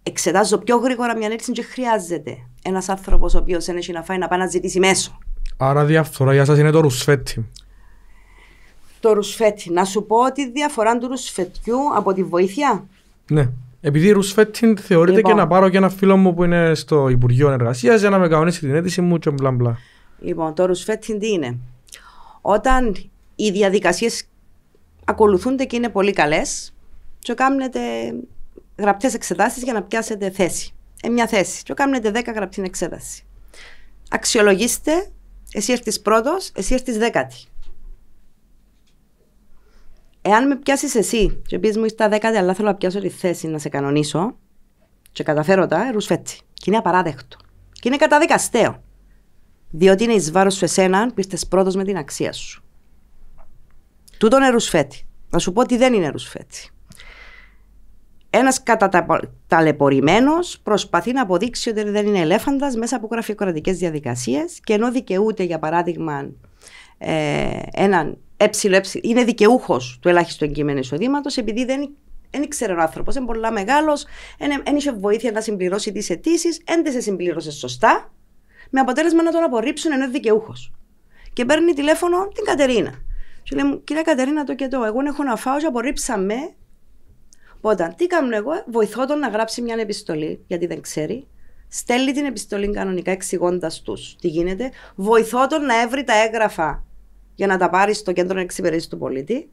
εξετάζω πιο γρήγορα μια αίτηση και χρειάζεται ένας άνθρωπος ο οποίος δεν έχει να φάει να πάει να ζητήσει μέσο. Άρα διαφορά για σας είναι το ρουσφέτι. Το ρουσφέτι. Να σου πω ότι διαφορά του ρουσφετιού από τη βοήθεια. Ναι. Επειδή ρουσφέτι θεωρείται λοιπόν. και να πάρω και ένα φίλο μου που είναι στο Υπουργείο Εργασίας για να με κανονίσει την αίτηση μου και μπλα μπλα. Λοιπόν, το ρουσφέτι τι είναι. Όταν οι διαδικασίες ακολουθούνται και είναι πολύ καλές, και κάνετε γραπτές εξετάσεις για να πιάσετε θέση. Ε, μια θέση. Και κάνετε 10 γραπτή εξέταση. Αξιολογήστε, εσύ έρθεις πρώτος, εσύ έρθεις δέκατη. Εάν με πιάσεις εσύ και πεις μου είσαι δέκατη, αλλά θέλω να πιάσω τη θέση να σε κανονίσω, και καταφέρω τα, ε, ρουσφέτσι. Και είναι απαράδεκτο. Και είναι καταδικαστέο. Διότι είναι εις βάρος σου εσένα, είστε πρώτος με την αξία σου. Τούτον είναι Να σου πω ότι δεν είναι ρουσφέτη. Ένας καταταλαιπωρημένος προσπαθεί να αποδείξει ότι δεν είναι ελέφαντας μέσα από γραφειοκρατικές διαδικασίες και ενώ δικαιούται, για παράδειγμα, ε, έναν εψιλο, εψιλο, είναι δικαιούχος του ελάχιστου εγκείμενου εισοδήματος, επειδή δεν, δεν ήξερε ο άνθρωπος, είναι πολύ μεγάλο, δεν είχε βοήθεια να συμπληρώσει τις αιτήσεις, δεν τις συμπλήρωσε σωστά, με αποτέλεσμα να τον απορρίψουν ενώ είναι δικαιούχος. Και παίρνει τηλέφωνο την Κατερίνα. Και λέει μου, κυρία Κατερίνα, το και το, εγώ έχω να φάω, απορρίψαμε Οπότε, τι κάνω εγώ, βοηθώ τον να γράψει μια επιστολή, γιατί δεν ξέρει. Στέλνει την επιστολή κανονικά εξηγώντας τους τι γίνεται. Βοηθώ τον να έβρει τα έγγραφα για να τα πάρει στο κέντρο εξυπηρέτησης του πολίτη.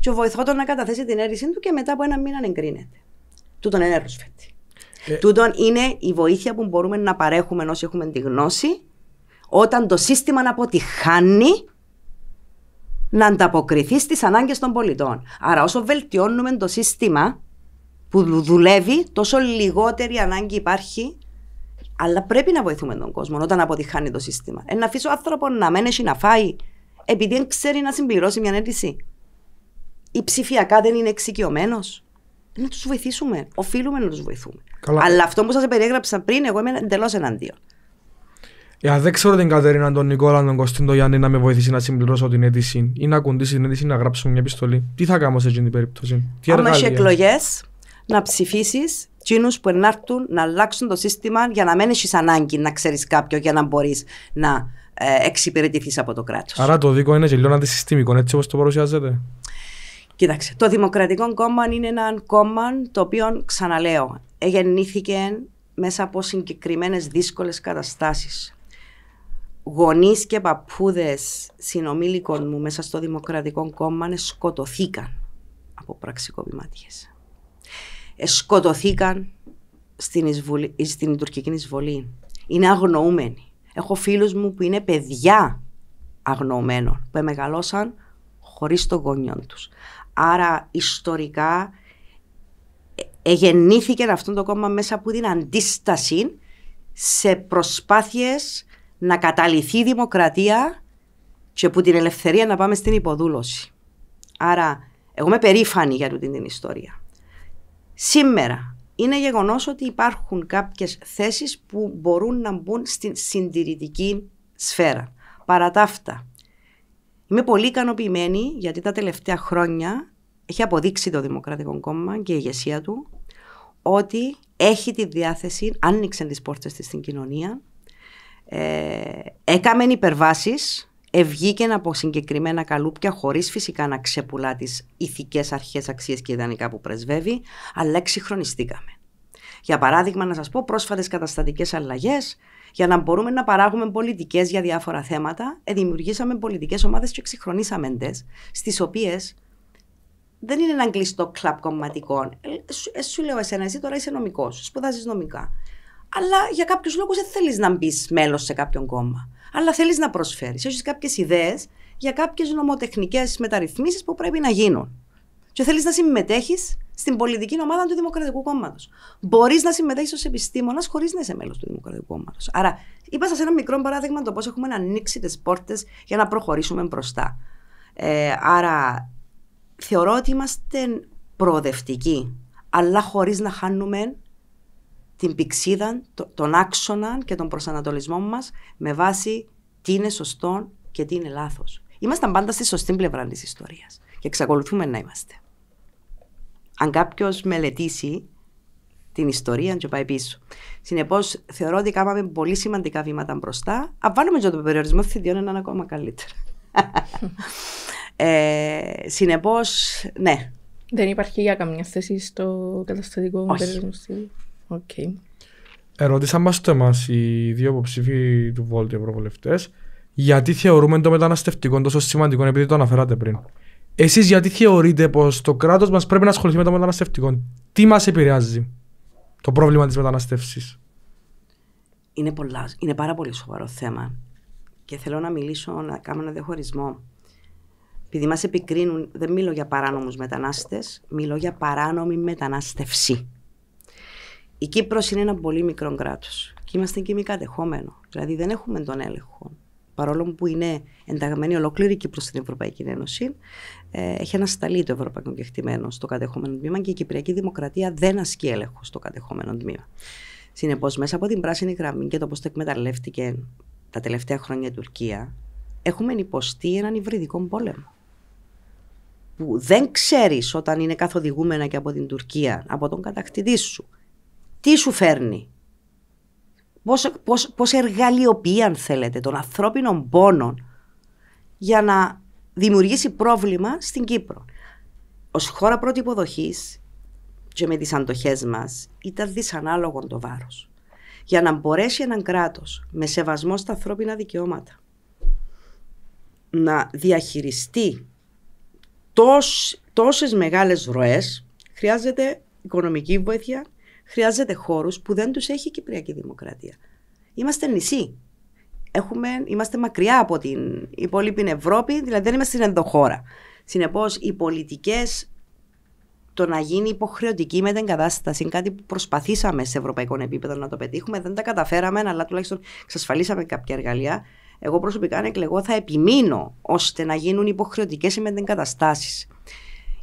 Και βοηθώ τον να καταθέσει την αίρεσή του και μετά από ένα μήνα εγκρίνεται. Τούτον είναι έρωσφαιτη. Ε, Τούτον είναι η βοήθεια που μπορούμε να παρέχουμε ενώ έχουμε τη γνώση όταν το σύστημα αποτυχάνει να ανταποκριθεί στις ανάγκες των πολιτών. Άρα, όσο βελτιώνουμε το σύστημα που δουλεύει, τόσο λιγότερη ανάγκη υπάρχει. Αλλά πρέπει να βοηθούμε τον κόσμο όταν αποτυχάνει το σύστημα. Ε, να αφήσω άνθρωπο να μένει να φάει, επειδή δεν ξέρει να συμπληρώσει μια αίτηση. Ή ψηφιακά δεν είναι εξοικειωμένος. Να τους βοηθήσουμε. Οφείλουμε να τους βοηθούμε. Αλλά αυτό που σας περιέγραψα πριν, εγώ είμαι εντελώς εναντίον. Ε, δεν ξέρω την Κατερίνα, τον Νικόλα, τον Κωστίν, τον Γιάννη να με βοηθήσει να συμπληρώσω την αίτηση ή να κουντήσει την αίτηση να γράψω μια επιστολή. Τι θα κάνω σε εκείνη την περίπτωση. Τι Αν έχει εκλογές, να ψηφίσεις Τσίνου που ενάρτουν να αλλάξουν το σύστημα για να μένεις ανάγκη να ξέρεις κάποιον για να μπορείς να ε, εξυπηρετηθείς από το κράτος. Άρα το δίκο είναι γελίο αντισυστημικό, έτσι όπως το παρουσιάζεται. Κοίταξε, το Δημοκρατικό Κόμμα είναι ένα κόμμα το οποίο, ξαναλέω, γεννήθηκε μέσα από συγκεκριμένες δύσκολες καταστάσεις γονείς και παππούδες συνομήλικων μου μέσα στο Δημοκρατικό Κόμμα σκοτωθήκαν από πραξικοπηματίε. σκοτωθήκαν στην, στην τουρκική εισβολή. Είναι αγνοούμενοι. Έχω φίλους μου που είναι παιδιά αγνοωμένων, που μεγαλώσαν χωρίς το γονιό τους. Άρα ιστορικά ε, εγεννήθηκε αυτό το κόμμα μέσα από την αντίσταση σε προσπάθειες να καταληθεί η δημοκρατία και που την ελευθερία να πάμε στην υποδούλωση. Άρα, εγώ είμαι περήφανη για τούτη την ιστορία. Σήμερα είναι γεγονός ότι υπάρχουν κάποιες θέσεις που μπορούν να μπουν στην συντηρητική σφαίρα. Παρά τα αυτά, είμαι πολύ ικανοποιημένη γιατί τα τελευταία χρόνια έχει αποδείξει το Δημοκρατικό Κόμμα και η ηγεσία του ότι έχει τη διάθεση, άνοιξε τις πόρτες της στην κοινωνία ε, έκαμεν υπερβάσεις, ευγήκεν από συγκεκριμένα καλούπια χωρίς φυσικά να ξεπουλά τις ηθικές αρχές, αξίες και ιδανικά που πρεσβεύει, αλλά εξυγχρονιστήκαμε. Για παράδειγμα, να σας πω πρόσφατες καταστατικές αλλαγές, για να μπορούμε να παράγουμε πολιτικές για διάφορα θέματα, δημιουργήσαμε πολιτικές ομάδες και εξυγχρονίσαμε τις, στις οποίες δεν είναι ένα κλειστό κλαπ κομματικών. Ε, ε, σου λέω εσένα, εσύ τώρα είσαι νομικός, σπουδάζεις νομικά αλλά για κάποιους λόγους δεν θέλεις να μπεις μέλος σε κάποιον κόμμα. Αλλά θέλεις να προσφέρεις. Έχεις κάποιες ιδέες για κάποιες νομοτεχνικές μεταρρυθμίσεις που πρέπει να γίνουν. Και θέλεις να συμμετέχεις στην πολιτική ομάδα του Δημοκρατικού Κόμματος. Μπορείς να συμμετέχεις ως επιστήμονας χωρίς να είσαι μέλος του Δημοκρατικού Κόμματος. Άρα, είπα σας ένα μικρό παράδειγμα το πώς έχουμε να ανοίξει τις πόρτες για να προχωρήσουμε μπροστά. Ε, άρα, θεωρώ ότι είμαστε προοδευτικοί, αλλά χωρίς να χάνουμε την πηξίδα, τον άξονα και τον προσανατολισμό μας με βάση τι είναι σωστό και τι είναι λάθος. Ήμασταν πάντα στη σωστή πλευρά της ιστορίας και εξακολουθούμε να είμαστε. Αν κάποιος μελετήσει την ιστορία και πάει πίσω. Συνεπώς, θεωρώ ότι κάναμε πολύ σημαντικά βήματα μπροστά. Αν βάλουμε και τον περιορισμό θητείων, είναι ακόμα καλύτερο. ε, Συνεπώς, ναι. Δεν υπάρχει για καμιά θέση στο καταστατικό περιορισμό Okay. Ερώτησαν μας το εμάς οι δύο υποψήφοι του οι Ευρωβουλευτές γιατί θεωρούμε το μεταναστευτικό τόσο σημαντικό επειδή το αναφέρατε πριν. Εσείς γιατί θεωρείτε πως το κράτος μας πρέπει να ασχοληθεί με το μεταναστευτικό. Τι μας επηρεάζει το πρόβλημα της μεταναστεύσης. Είναι, πολλά, είναι πάρα πολύ σοβαρό θέμα και θέλω να μιλήσω, να κάνω ένα διαχωρισμό. Επειδή μας επικρίνουν, δεν μιλώ για παράνομους μετανάστες, μιλώ για παράνομη μετανάστευση η κύπρος είναι ένα πολύ μικρό κράτος και είμαστε και μη κατεχόμενο. Δηλαδή δεν έχουμε τον έλεγχο. Παρόλο που είναι ενταγμένη ολόκληρη η Κύπρος στην Ευρωπαϊκή Ένωση, ε, έχει ανασταλεί το ευρωπαϊκό κεκτημένο στο κατεχόμενο τμήμα και η Κυπριακή Δημοκρατία δεν ασκεί έλεγχο στο κατεχόμενο τμήμα. Συνεπώς, μέσα από την πράσινη γραμμή και το πώς το εκμεταλλεύτηκε τα τελευταία χρόνια η Τουρκία, έχουμε υποστεί έναν υβριδικό πόλεμο. Που δεν ξέρεις όταν είναι καθοδηγούμενα και από την Τουρκία, από τον κατακτητή σου, τι σου φέρνει. Πώς, πώς, πώς εργαλειοποιεί, αν θέλετε, τον ανθρώπινο πόνο για να δημιουργήσει πρόβλημα στην Κύπρο. Ως χώρα πρώτη υποδοχής και με τις αντοχές μας ήταν δυσανάλογο το βάρος. Για να μπορέσει έναν κράτος με σεβασμό στα ανθρώπινα δικαιώματα να διαχειριστεί τόσ, τόσες μεγάλες ροές χρειάζεται οικονομική βοήθεια, χρειάζεται χώρους που δεν τους έχει η Κυπριακή Δημοκρατία. Είμαστε νησί. Έχουμε, είμαστε μακριά από την υπόλοιπη Ευρώπη, δηλαδή δεν είμαστε στην ενδοχώρα. Συνεπώς, οι πολιτικές, το να γίνει υποχρεωτική με την μετεγκατάσταση, κάτι που προσπαθήσαμε σε ευρωπαϊκό επίπεδο να το πετύχουμε, δεν τα καταφέραμε, αλλά τουλάχιστον εξασφαλίσαμε κάποια εργαλεία. Εγώ προσωπικά, αν εκλεγώ, θα επιμείνω ώστε να γίνουν υποχρεωτικές οι μετεγκαταστάσεις.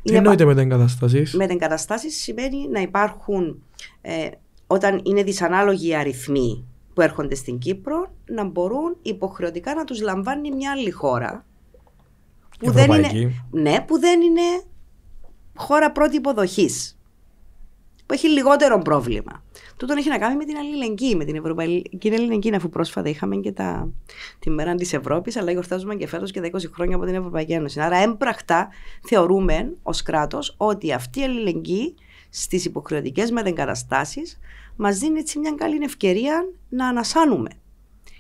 Τι εννοείται μετεγκαταστάσεις. Μετεγκαταστάσεις σημαίνει να υπάρχουν ε, όταν είναι δυσανάλογοι οι αριθμοί που έρχονται στην Κύπρο, να μπορούν υποχρεωτικά να τους λαμβάνει μια άλλη χώρα. Που δεν είναι, ναι, που δεν είναι χώρα πρώτη υποδοχής. Που έχει λιγότερο πρόβλημα. Τούτον έχει να κάνει με την αλληλεγγύη, με την ευρωπαϊκή αλληλεγγύη αφού πρόσφατα είχαμε και τα, τη μέρα της Ευρώπης, αλλά γιορτάζουμε και φέτος και τα 20 χρόνια από την Ευρωπαϊκή Ένωση. Άρα, έμπρακτα θεωρούμε ως κράτος ότι αυτή η αλληλεγγύη στις υποχρεωτικές μετεγκαταστάσει, μας δίνει έτσι μια καλή ευκαιρία να ανασάνουμε.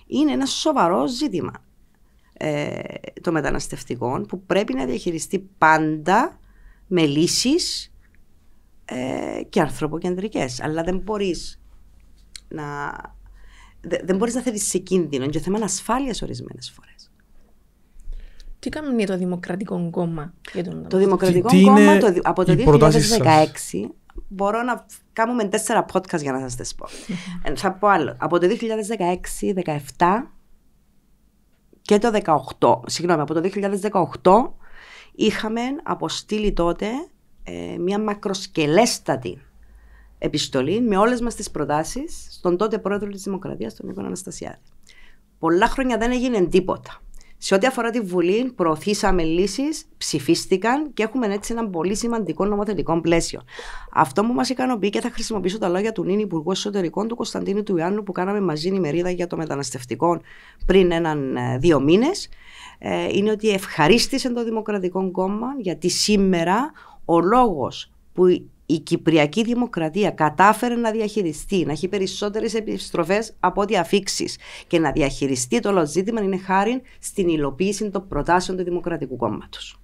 Είναι ένα σοβαρό ζήτημα ε, το μεταναστευτικό που πρέπει να διαχειριστεί πάντα με λύσεις ε, και ανθρωποκεντρικές. Αλλά δεν μπορείς να, δεν να θέτεις σε κίνδυνο. Είναι και θέμα ασφάλεια ορισμένες φορές. Τι κάνει το Δημοκρατικό Κόμμα για τον Το Δημοκρατικό Κόμμα το, από το 2016 μπορώ να κάνουμε τέσσερα podcast για να σας τις πω. Ε, θα πω άλλο. Από το 2016, 2017 και το 2018, συγγνώμη, από το 2018 είχαμε αποστείλει τότε ε, μια μακροσκελέστατη επιστολή με όλες μας τις προτάσεις στον τότε πρόεδρο της Δημοκρατίας, τον Νίκο Αναστασιάδη. Πολλά χρόνια δεν έγινε τίποτα. Σε ό,τι αφορά τη Βουλή, προωθήσαμε λύσεις, ψηφίστηκαν και έχουμε έτσι ένα πολύ σημαντικό νομοθετικό πλαίσιο. Αυτό που μας ικανοποιεί και θα χρησιμοποιήσω τα λόγια του νυν Υπουργού Εσωτερικών του Κωνσταντίνου του Ιάννου που κάναμε μαζί η μερίδα για το μεταναστευτικό πριν έναν ε, δύο μήνες, ε, είναι ότι ευχαρίστησε το Δημοκρατικό Κόμμα γιατί σήμερα ο λόγος που η Κυπριακή Δημοκρατία κατάφερε να διαχειριστεί, να έχει περισσότερες επιστροφές από ό,τι αφήξεις και να διαχειριστεί το όλο ζήτημα είναι χάρη στην υλοποίηση των προτάσεων του Δημοκρατικού Κόμματος.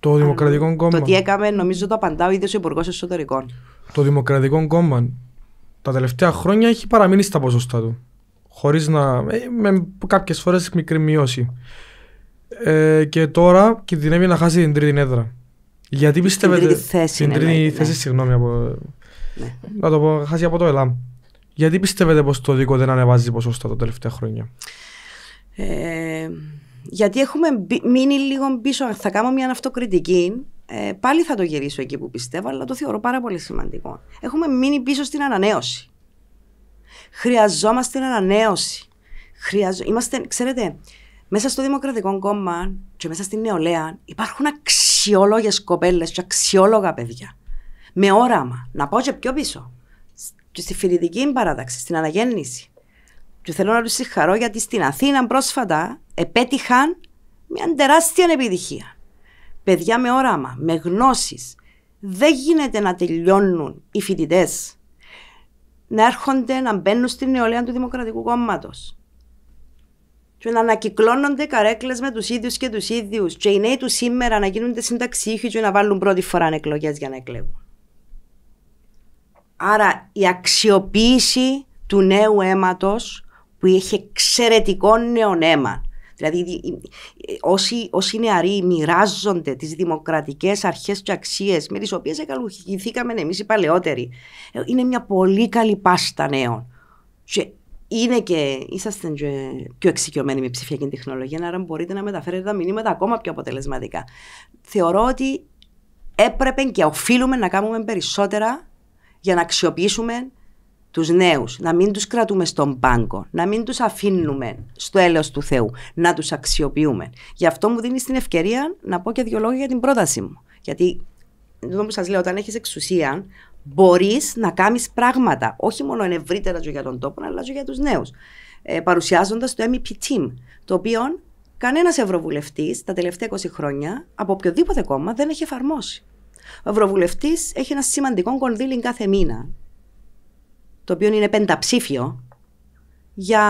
Το Δημοκρατικό Κόμμα. Το τι έκαμε, νομίζω το απαντά ο ίδιος ο Υπουργός Εσωτερικών. Το Δημοκρατικό Κόμμα τα τελευταία χρόνια έχει παραμείνει στα ποσοστά του. Χωρίς να. Ε, με κάποιες φορές μικρή μειώση. Ε, και τώρα κινδυνεύει να χάσει την τρίτη έδρα. Γιατί πιστεύετε. Στην τρίτη θέση. Στην θέση, ναι. συγγνώμη. Ναι. Να το πω, χάσει από το ΕΛΑΜ. Γιατί πιστεύετε πως το δίκο δεν ανεβάζει ποσοστά τα τελευταία χρόνια. Ε, γιατί έχουμε μείνει λίγο πίσω. Θα κάνω μια αυτοκριτική. Ε, πάλι θα το γυρίσω εκεί που πιστεύω, αλλά το θεωρώ πάρα πολύ σημαντικό. Έχουμε μείνει πίσω στην ανανέωση. Χρειαζόμαστε ανανέωση. Χρειαζό... Είμαστε, ξέρετε, μέσα στο Δημοκρατικό Κόμμα και μέσα στην νεολαία υπάρχουν αξίε αξιόλογες κοπέλες και αξιόλογα παιδιά. Με όραμα. Να πάω και πιο πίσω. στη φοιτητική παράταξη, στην αναγέννηση. Του θέλω να τους συγχαρώ γιατί στην Αθήνα πρόσφατα επέτυχαν μια τεράστια επιτυχία. Παιδιά με όραμα, με γνώσεις. Δεν γίνεται να τελειώνουν οι φοιτητές να έρχονται να μπαίνουν στην νεολαία του Δημοκρατικού Κόμματος και να ανακυκλώνονται καρέκλες με τους ίδιους και τους ίδιους. Και οι νέοι του σήμερα να γίνονται συνταξίχοι και να βάλουν πρώτη φορά εκλογές για να εκλέγουν. Άρα η αξιοποίηση του νέου αίματος που έχει εξαιρετικό νέο αίμα. Δηλαδή, όσοι, όσοι νεαροί μοιράζονται τις δημοκρατικές αρχές και αξίες με τις οποίες εκαλουχηθήκαμε εμείς οι παλαιότεροι, ε, είναι μια πολύ καλή πάστα νέων είναι και, είσαστε και πιο εξοικειωμένοι με ψηφιακή τεχνολογία, άρα μπορείτε να μεταφέρετε τα μηνύματα ακόμα πιο αποτελεσματικά. Θεωρώ ότι έπρεπε και οφείλουμε να κάνουμε περισσότερα για να αξιοποιήσουμε τους νέους, να μην τους κρατούμε στον πάγκο, να μην τους αφήνουμε στο έλεος του Θεού, να τους αξιοποιούμε. Γι' αυτό μου δίνεις την ευκαιρία να πω και δύο λόγια για την πρόταση μου. Γιατί, εδώ που σας λέω, όταν έχεις εξουσία, μπορείς να κάνεις πράγματα. Όχι μόνο ευρύτερα για τον τόπο, αλλά και για τους νέους. Ε, Παρουσιάζοντας το MEP Team, το οποίο κανένας Ευρωβουλευτής τα τελευταία 20 χρόνια από οποιοδήποτε κόμμα δεν έχει εφαρμόσει. Ο Ευρωβουλευτής έχει ένα σημαντικό κονδύλι κάθε μήνα, το οποίο είναι πενταψήφιο, για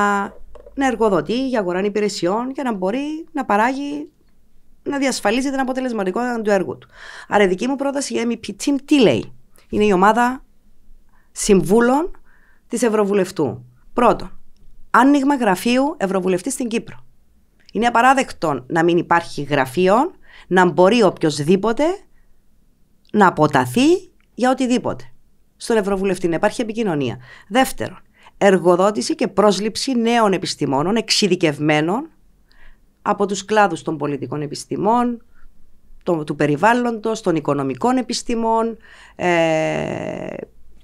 να εργοδοτεί, για αγορά υπηρεσιών, για να μπορεί να παράγει να διασφαλίζει την αποτελεσματικότητα του έργου του. Άρα, η δική μου πρόταση για MEP Team τι λέει είναι η ομάδα συμβούλων της Ευρωβουλευτού. Πρώτον, άνοιγμα γραφείου Ευρωβουλευτή στην Κύπρο. Είναι απαράδεκτο να μην υπάρχει γραφείο, να μπορεί οποιοδήποτε να αποταθεί για οτιδήποτε. Στον Ευρωβουλευτή να υπάρχει επικοινωνία. Δεύτερον, εργοδότηση και πρόσληψη νέων επιστημόνων εξειδικευμένων από τους κλάδους των πολιτικών επιστημών, το, του περιβάλλοντος, των οικονομικών επιστημών ε,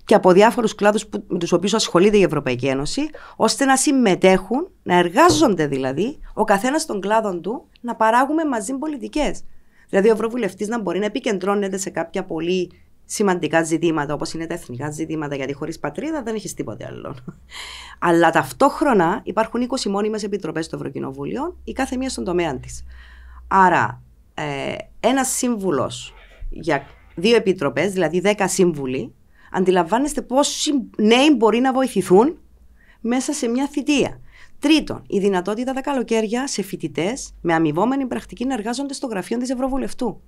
και από διάφορους κλάδους που, με τους οποίους ασχολείται η Ευρωπαϊκή Ένωση, ώστε να συμμετέχουν, να εργάζονται δηλαδή, ο καθένας των κλάδων του, να παράγουμε μαζί πολιτικές. Δηλαδή ο Ευρωβουλευτής να μπορεί να επικεντρώνεται σε κάποια πολύ σημαντικά ζητήματα, όπως είναι τα εθνικά ζητήματα, γιατί χωρίς πατρίδα δεν έχεις τίποτε άλλο. Αλλά ταυτόχρονα υπάρχουν 20 μόνιμες επιτροπές στο Ευρωκοινοβούλιο, η κάθε μία στον τομέα της. Άρα, ε, ένας σύμβουλος για δύο επιτροπέ, δηλαδή δέκα σύμβουλοι, αντιλαμβάνεστε πόσοι νέοι μπορεί να βοηθηθούν μέσα σε μια θητεία. Τρίτον, η δυνατότητα τα καλοκαίρια σε φοιτητές με αμοιβόμενη πρακτική να εργάζονται στο γραφείο της Ευρωβουλευτού.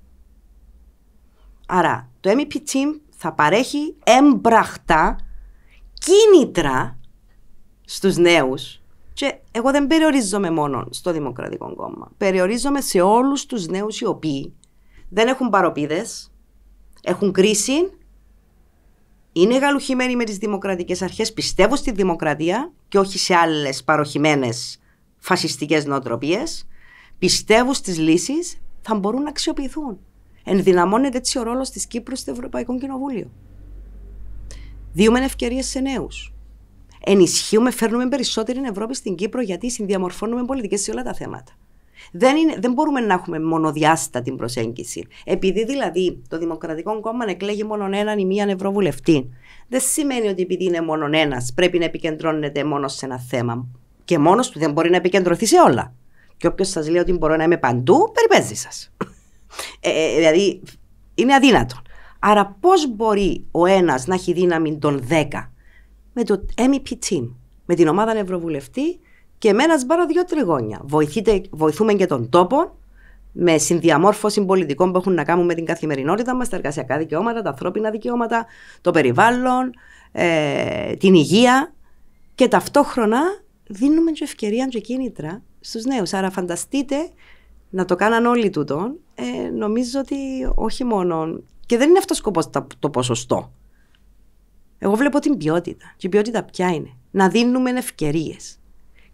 Άρα, το MEP Team θα παρέχει έμπραχτα κίνητρα στους νέους και εγώ δεν περιορίζομαι μόνο στο Δημοκρατικό Κόμμα. Περιορίζομαι σε όλους τους νέους οι οποίοι δεν έχουν παροπίδες, έχουν κρίση, είναι γαλουχημένοι με τις δημοκρατικές αρχές, πιστεύω στη δημοκρατία και όχι σε άλλες παροχημένες φασιστικές νοοτροπίες. Πιστεύω στις λύσεις, θα μπορούν να αξιοποιηθούν. Ενδυναμώνεται έτσι ο ρόλος της Κύπρου στο Ευρωπαϊκό Κοινοβούλιο. Δίουμε ευκαιρίες σε νέους ενισχύουμε, φέρνουμε περισσότερη Ευρώπη στην Κύπρο γιατί συνδιαμορφώνουμε πολιτικές σε όλα τα θέματα. Δεν, δεν μπορούμε να έχουμε μονοδιάστατη προσέγγιση. Επειδή δηλαδή το Δημοκρατικό Κόμμα εκλέγει μόνο έναν ή μία Ευρωβουλευτή, δεν σημαίνει ότι επειδή είναι μόνο ένας πρέπει να επικεντρώνεται μόνος σε ένα θέμα. Και μόνος του δεν μπορεί να επικεντρωθεί σε όλα. Και όποιος σας λέει ότι μπορώ να είμαι παντού, περιπέζει σας. Ε, ε, δηλαδή είναι αδύνατο. Άρα, πώς μπορεί ο ένας να έχει δύναμη των δέκα με το MEP Team, με την ομάδα Ευρωβουλευτή και εμένα σπάρο δύο τριγώνια. Βοηθείτε, βοηθούμε και τον τόπο με συνδιαμόρφωση πολιτικών που έχουν να κάνουν με την καθημερινότητα μας, τα εργασιακά δικαιώματα, τα ανθρώπινα δικαιώματα, το περιβάλλον, ε, την υγεία και ταυτόχρονα δίνουμε και ευκαιρία και κίνητρα στους νέους. Άρα φανταστείτε να το κάναν όλοι τούτον, ε, νομίζω ότι όχι μόνο. Και δεν είναι αυτός σκοπός το ποσοστό. Εγώ βλέπω την ποιότητα. Και η ποιότητα ποια είναι. Να δίνουμε ευκαιρίες.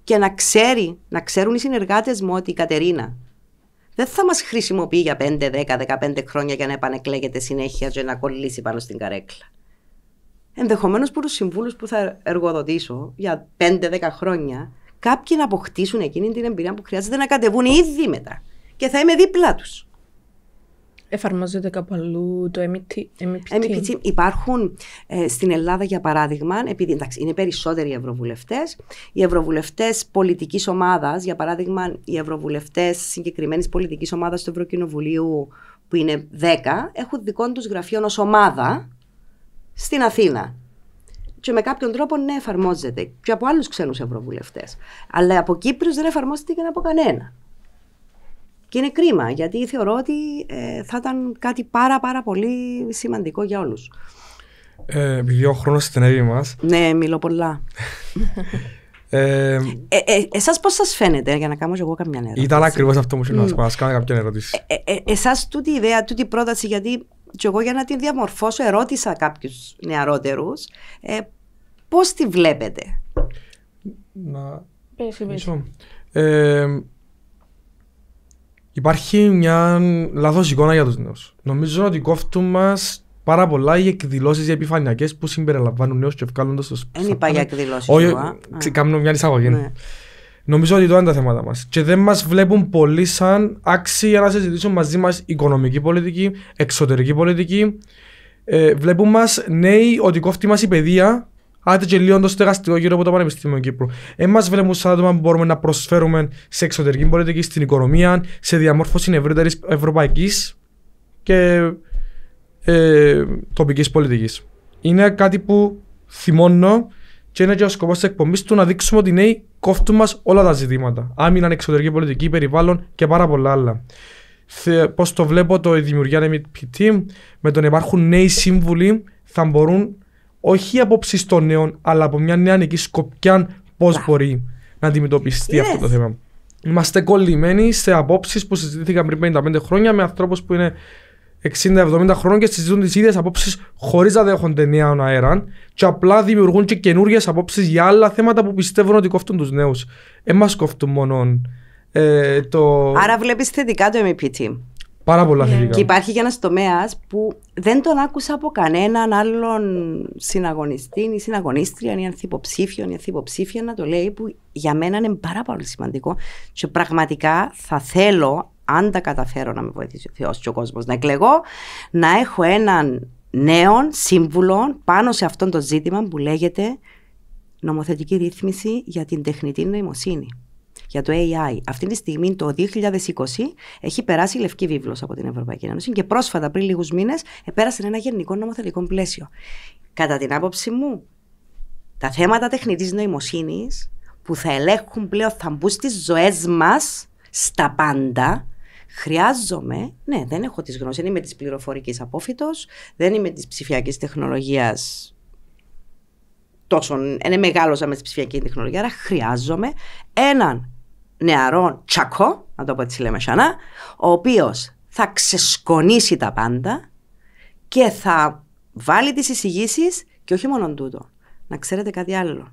Και να ξέρει, να ξέρουν οι συνεργάτες μου ότι η Κατερίνα δεν θα μας χρησιμοποιεί για 5, 10, 15 χρόνια για να επανεκλέγεται συνέχεια και να κολλήσει πάνω στην καρέκλα. Ενδεχομένως που τους συμβούλους που θα εργοδοτήσω για 5-10 χρόνια, κάποιοι να αποκτήσουν εκείνη την εμπειρία που χρειάζεται να κατεβούν ήδη μετά. Και θα είμαι δίπλα τους εφαρμόζεται κάπου αλλού το MPT. E MPT e e υπάρχουν ε, στην Ελλάδα, για παράδειγμα, επειδή εντάξει, είναι περισσότεροι οι ευρωβουλευτές, οι ευρωβουλευτές πολιτικής ομάδας, για παράδειγμα, οι ευρωβουλευτές συγκεκριμένης πολιτικής ομάδας του Ευρωκοινοβουλίου, που είναι 10, έχουν δικό του γραφείο ως ομάδα στην Αθήνα. Και με κάποιον τρόπο ναι, εφαρμόζεται και από άλλους ξένους ευρωβουλευτές. Αλλά από Κύπρους δεν εφαρμόζεται και από κανένα. Και είναι κρίμα, γιατί θεωρώ ότι ε, θα ήταν κάτι πάρα πάρα πολύ σημαντικό για όλους. Ε, επειδή ο χρόνος στενεύει μας. Ναι, μιλώ πολλά. ε, ε, ε, εσάς πώς σας φαίνεται, για να κάνω εγώ καμιά ερώτηση. Ήταν ακριβώς αυτό που ήθελα να κάνω κάποια ερώτηση. Ε, ε, ε, εσάς τούτη ιδέα, τούτη πρόταση, γιατί και εγώ για να την διαμορφώσω ερώτησα κάποιους νεαρότερους, ε, πώς τη βλέπετε. Να... Πες, Ε, Υπάρχει μια λάθος εικόνα για τους νέους. Νομίζω ότι κόφτουν μας πάρα πολλά οι εκδηλώσεις οι επιφανειακές που συμπεριλαμβάνουν νέους και ευκάλλοντας του. Δεν είπα για εκδηλώσεις. Όχι, κάνω μια εισαγωγή. Ναι. Νομίζω ότι το είναι τα θέματα μας. Και δεν μας βλέπουν πολύ σαν για να συζητήσουν μαζί μας οικονομική πολιτική, εξωτερική πολιτική. Ε, βλέπουν μας νέοι ότι κόφτει μας η παιδεία Άντε και λίγο το στεγαστικό γύρω από το Πανεπιστήμιο Κύπρου. Εμάς βλέπουμε σαν άτομα που μπορούμε να προσφέρουμε σε εξωτερική πολιτική, στην οικονομία, σε διαμόρφωση ευρύτερης ευρωπαϊκής και ε, τοπικής πολιτικής. Είναι κάτι που θυμώνω και είναι και ο σκοπός της εκπομπής του να δείξουμε ότι νέοι κόφτουν μας όλα τα ζητήματα. Άμυναν εξωτερική πολιτική, περιβάλλον και πάρα πολλά άλλα. Πώς το βλέπω το η δημιουργία NMPT, με τον υπάρχουν νέοι σύμβουλοι θα μπορούν όχι αποψή των νέων, αλλά από μια νεανική σκοπιά πώ μπορεί να αντιμετωπιστεί αυτό το θέμα. Είμαστε κολλημένοι σε απόψεις που συζητήθηκαν πριν 55 χρόνια με ανθρώπους που είναι 60-70 χρόνια και συζητούν τις ίδιες απόψεις χωρίς να δέχονται νέα αέρα και απλά δημιουργούν και καινούριε απόψεις για άλλα θέματα που πιστεύουν ότι κόφτουν τους νέους. Εμάς κόφτουν μόνον. Ε, το... Άρα βλέπεις θετικά το MEPT. Πάρα πολλά θετικά. Και υπάρχει και ένας τομέας που δεν τον άκουσα από κανέναν άλλον συναγωνιστή ή συναγωνίστρια ή ανθυποψήφιο ή ανθυποψήφια να το λέει που για μένα είναι πάρα πολύ σημαντικό και πραγματικά θα θέλω αν τα καταφέρω να με βοηθήσει ο Θεός και ο κόσμος να εκλεγώ να έχω έναν νέον σύμβουλο πάνω σε αυτό το ζήτημα που λέγεται νομοθετική ρύθμιση για την τεχνητή νοημοσύνη για το AI. Αυτή τη στιγμή το 2020 έχει περάσει η Λευκή Βίβλος από την Ευρωπαϊκή Ένωση και πρόσφατα πριν λίγους μήνες επέρασε ένα γενικό νομοθετικό πλαίσιο. Κατά την άποψη μου, τα θέματα τεχνητής νοημοσύνης που θα ελέγχουν πλέον, θα μπουν στις ζωές μας στα πάντα, χρειάζομαι, ναι, δεν έχω τις γνώσεις, δεν είμαι της πληροφορικής απόφυτος, δεν είμαι της ψηφιακής τεχνολογίας τόσο, είναι μεγάλο με τη ψηφιακή τεχνολογία, άρα χρειάζομαι έναν νεαρό τσακό, να το πω έτσι λέμε σανά, ο οποίος θα ξεσκονίσει τα πάντα και θα βάλει τις εισηγήσεις και όχι μόνο τούτο. Να ξέρετε κάτι άλλο.